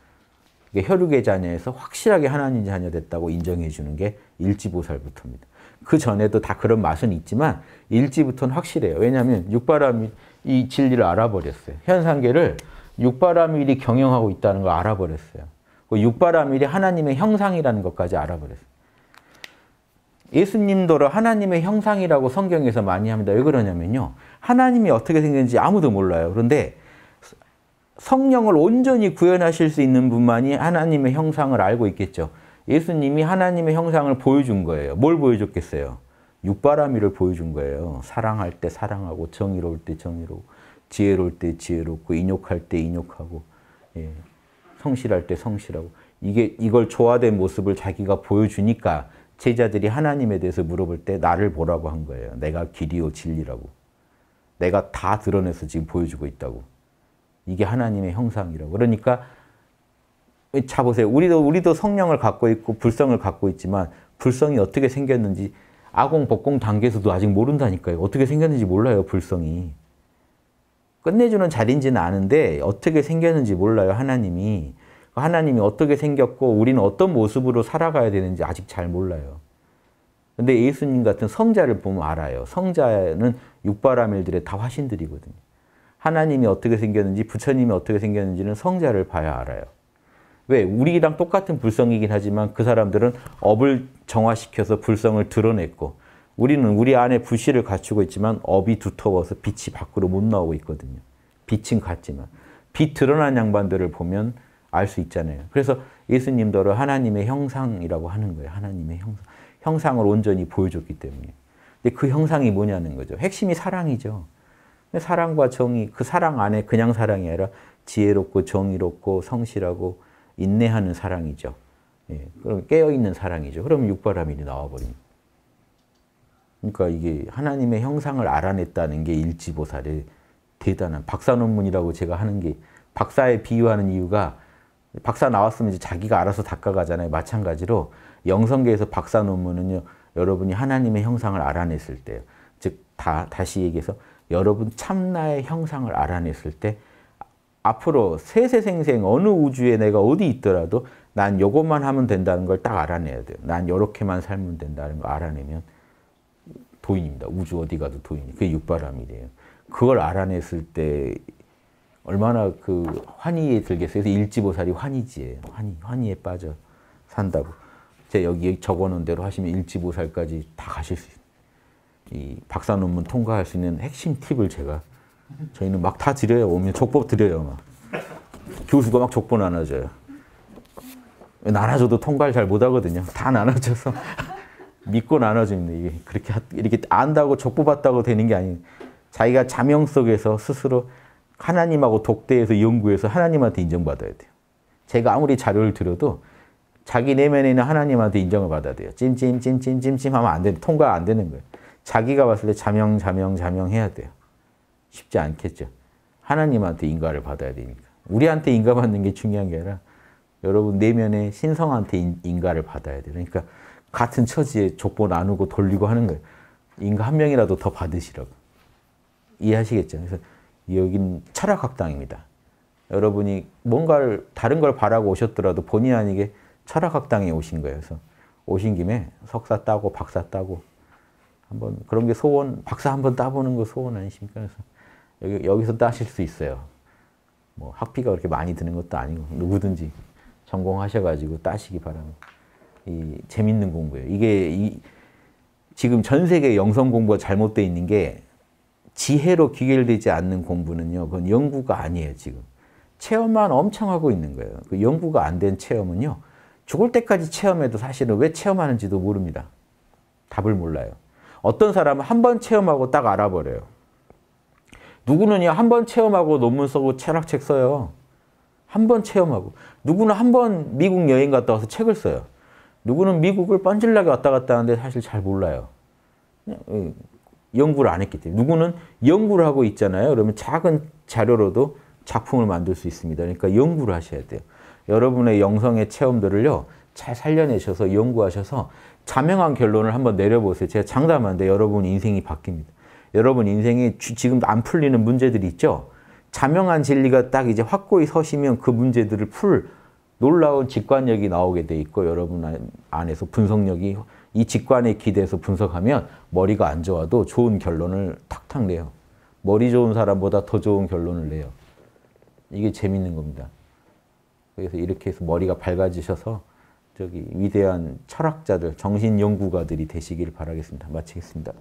이게 혈육의 자녀에서 확실하게 하나님 자녀 됐다고 인정해 주는 게 일지보살부터입니다. 그 전에도 다 그런 맛은 있지만 일지부터는 확실해요. 왜냐하면 육바람이 이 진리를 알아버렸어요. 현상계를 육바람일이 경영하고 있다는 걸 알아버렸어요. 그 육바람일이 하나님의 형상이라는 것까지 알아버렸어요. 예수님도 하나님의 형상이라고 성경에서 많이 합니다. 왜 그러냐면요. 하나님이 어떻게 생겼는지 아무도 몰라요. 그런데 성령을 온전히 구현하실 수 있는 분만이 하나님의 형상을 알고 있겠죠. 예수님이 하나님의 형상을 보여준 거예요. 뭘 보여줬겠어요? 육바라미를 보여준 거예요. 사랑할 때 사랑하고 정의로울 때 정의로워 지혜로울 때 지혜롭고 인욕할 때 인욕하고 예. 성실할 때 성실하고 이게 이걸 조화된 모습을 자기가 보여주니까 제자들이 하나님에 대해서 물어볼 때 나를 보라고 한 거예요. 내가 길이요 진리라고. 내가 다 드러내서 지금 보여주고 있다고. 이게 하나님의 형상이라고. 그러니까 자 보세요. 우리도 우리도 성령을 갖고 있고 불성을 갖고 있지만 불성이 어떻게 생겼는지 아공 복공 단계에서도 아직 모른다니까요. 어떻게 생겼는지 몰라요, 불성이. 끝내주는 자리인지는 아는데 어떻게 생겼는지 몰라요, 하나님이. 하나님이 어떻게 생겼고 우리는 어떤 모습으로 살아가야 되는지 아직 잘 몰라요. 근데 예수님 같은 성자를 보면 알아요. 성자는 육바라밀들의 다 화신들이거든요. 하나님이 어떻게 생겼는지 부처님이 어떻게 생겼는지는 성자를 봐야 알아요. 왜? 우리랑 똑같은 불성이긴 하지만 그 사람들은 업을 정화시켜서 불성을 드러냈고 우리는 우리 안에 불씨를 갖추고 있지만 업이 두터워서 빛이 밖으로 못 나오고 있거든요. 빛은 같지만. 빛 드러난 양반들을 보면 알 수 있잖아요. 그래서 예수님더러 하나님의 형상이라고 하는 거예요. 하나님의 형상. 형상을 온전히 보여줬기 때문에. 근데 그 형상이 뭐냐는 거죠. 핵심이 사랑이죠. 사랑과 정의, 그 사랑 안에 그냥 사랑이 아니라 지혜롭고 정의롭고 성실하고 인내하는 사랑이죠. 예, 그럼 깨어있는 사랑이죠. 그럼 육바라밀이 나와버립니다. 그러니까 이게 하나님의 형상을 알아냈다는 게 일지보살의 대단한 박사 논문이라고 제가 하는 게 박사에 비유하는 이유가 박사 나왔으면 이제 자기가 알아서 닦아가잖아요. 마찬가지로 영성계에서 박사 논문은요. 여러분이 하나님의 형상을 알아냈을 때요. 즉 다, 다시 얘기해서 여러분 참나의 형상을 알아냈을 때 앞으로 세세생생 어느 우주에 내가 어디 있더라도 난 이것만 하면 된다는 걸 딱 알아내야 돼요. 난 이렇게만 살면 된다는 걸 알아내면 도인입니다. 우주 어디 가도 도인. 그게 육바람이래요. 그걸 알아냈을 때 얼마나 그 환희에 들겠어요. 그래서 일지보살이 환희지예요. 환희, 환희에 빠져 산다고. 제 여기 적어놓은 대로 하시면 일지보살까지 다 가실 수 있습니다. 이 박사 논문 통과할 수 있는 핵심 팁을 제가 저희는 막 다 드려요. 오면 족법 드려요. 막. 교수가 막 족보 나눠줘요. 나눠줘도 통과를 잘 못하거든요. 다 나눠줘서 믿고 나눠줍니다. 이게 그렇게 이렇게 안다고 족보 받다고 되는 게 아닌 자기가 자명 속에서 스스로 하나님하고 독대해서 연구해서 하나님한테 인정받아야 돼요. 제가 아무리 자료를 드려도 자기 내면에 있는 하나님한테 인정을 받아야 돼요. 찜찜찜찜찜찜 하면 안 되는, 통과 안 되는 거예요. 자기가 봤을 때 자명, 자명, 자명 해야 돼요. 쉽지 않겠죠. 하나님한테 인가를 받아야 되니까. 우리한테 인가받는 게 중요한 게 아니라 여러분 내면의 신성한테 인가를 받아야 돼요. 그러니까 같은 처지에 족보 나누고 돌리고 하는 거예요. 인가 한 명이라도 더 받으시라고. 이해하시겠죠? 그래서 여긴 철학학당입니다. 여러분이 뭔가를 다른 걸 바라고 오셨더라도 본의 아니게 철학학당에 오신 거예요. 그래서 오신 김에 석사 따고 박사 따고 한번 그런 게 소원 박사 한번 따보는 거 소원 아니십니까? 그래서 여기 여기서 따실 수 있어요. 뭐 학비가 그렇게 많이 드는 것도 아니고 누구든지 전공하셔가지고 따시기 바랍니다. 이 재밌는 공부예요. 이게 이 지금 전 세계 영성 공부가 잘못돼 있는 게 지혜로 귀결되지 않는 공부는요. 그건 연구가 아니에요 지금. 체험만 엄청 하고 있는 거예요. 그 연구가 안 된 체험은요. 죽을 때까지 체험해도 사실은 왜 체험하는지도 모릅니다. 답을 몰라요. 어떤 사람은 한 번 체험하고 딱 알아버려요. 누구는요, 한 번 체험하고 논문 쓰고 철학책 써요. 한 번 체험하고. 누구는 한 번 미국 여행 갔다 와서 책을 써요. 누구는 미국을 뻔질나게 왔다 갔다 하는데 사실 잘 몰라요. 예, 연구를 안 했기 때문에. 누구는 연구를 하고 있잖아요. 그러면 작은 자료로도 작품을 만들 수 있습니다. 그러니까 연구를 하셔야 돼요. 여러분의 영성의 체험들을요. 잘 살려내셔서 연구하셔서 자명한 결론을 한번 내려보세요. 제가 장담하는데 여러분 인생이 바뀝니다. 여러분 인생이 지금 안 풀리는 문제들이 있죠? 자명한 진리가 딱 이제 확고히 서시면 그 문제들을 풀 놀라운 직관력이 나오게 돼 있고 여러분 안에서 분석력이 이 직관에 기대서 분석하면 머리가 안 좋아도 좋은 결론을 탁탁 내요. 머리 좋은 사람보다 더 좋은 결론을 내요. 이게 재밌는 겁니다. 그래서 이렇게 해서 머리가 밝아지셔서 저기 위대한 철학자들, 정신연구가들이 되시길 바라겠습니다. 마치겠습니다.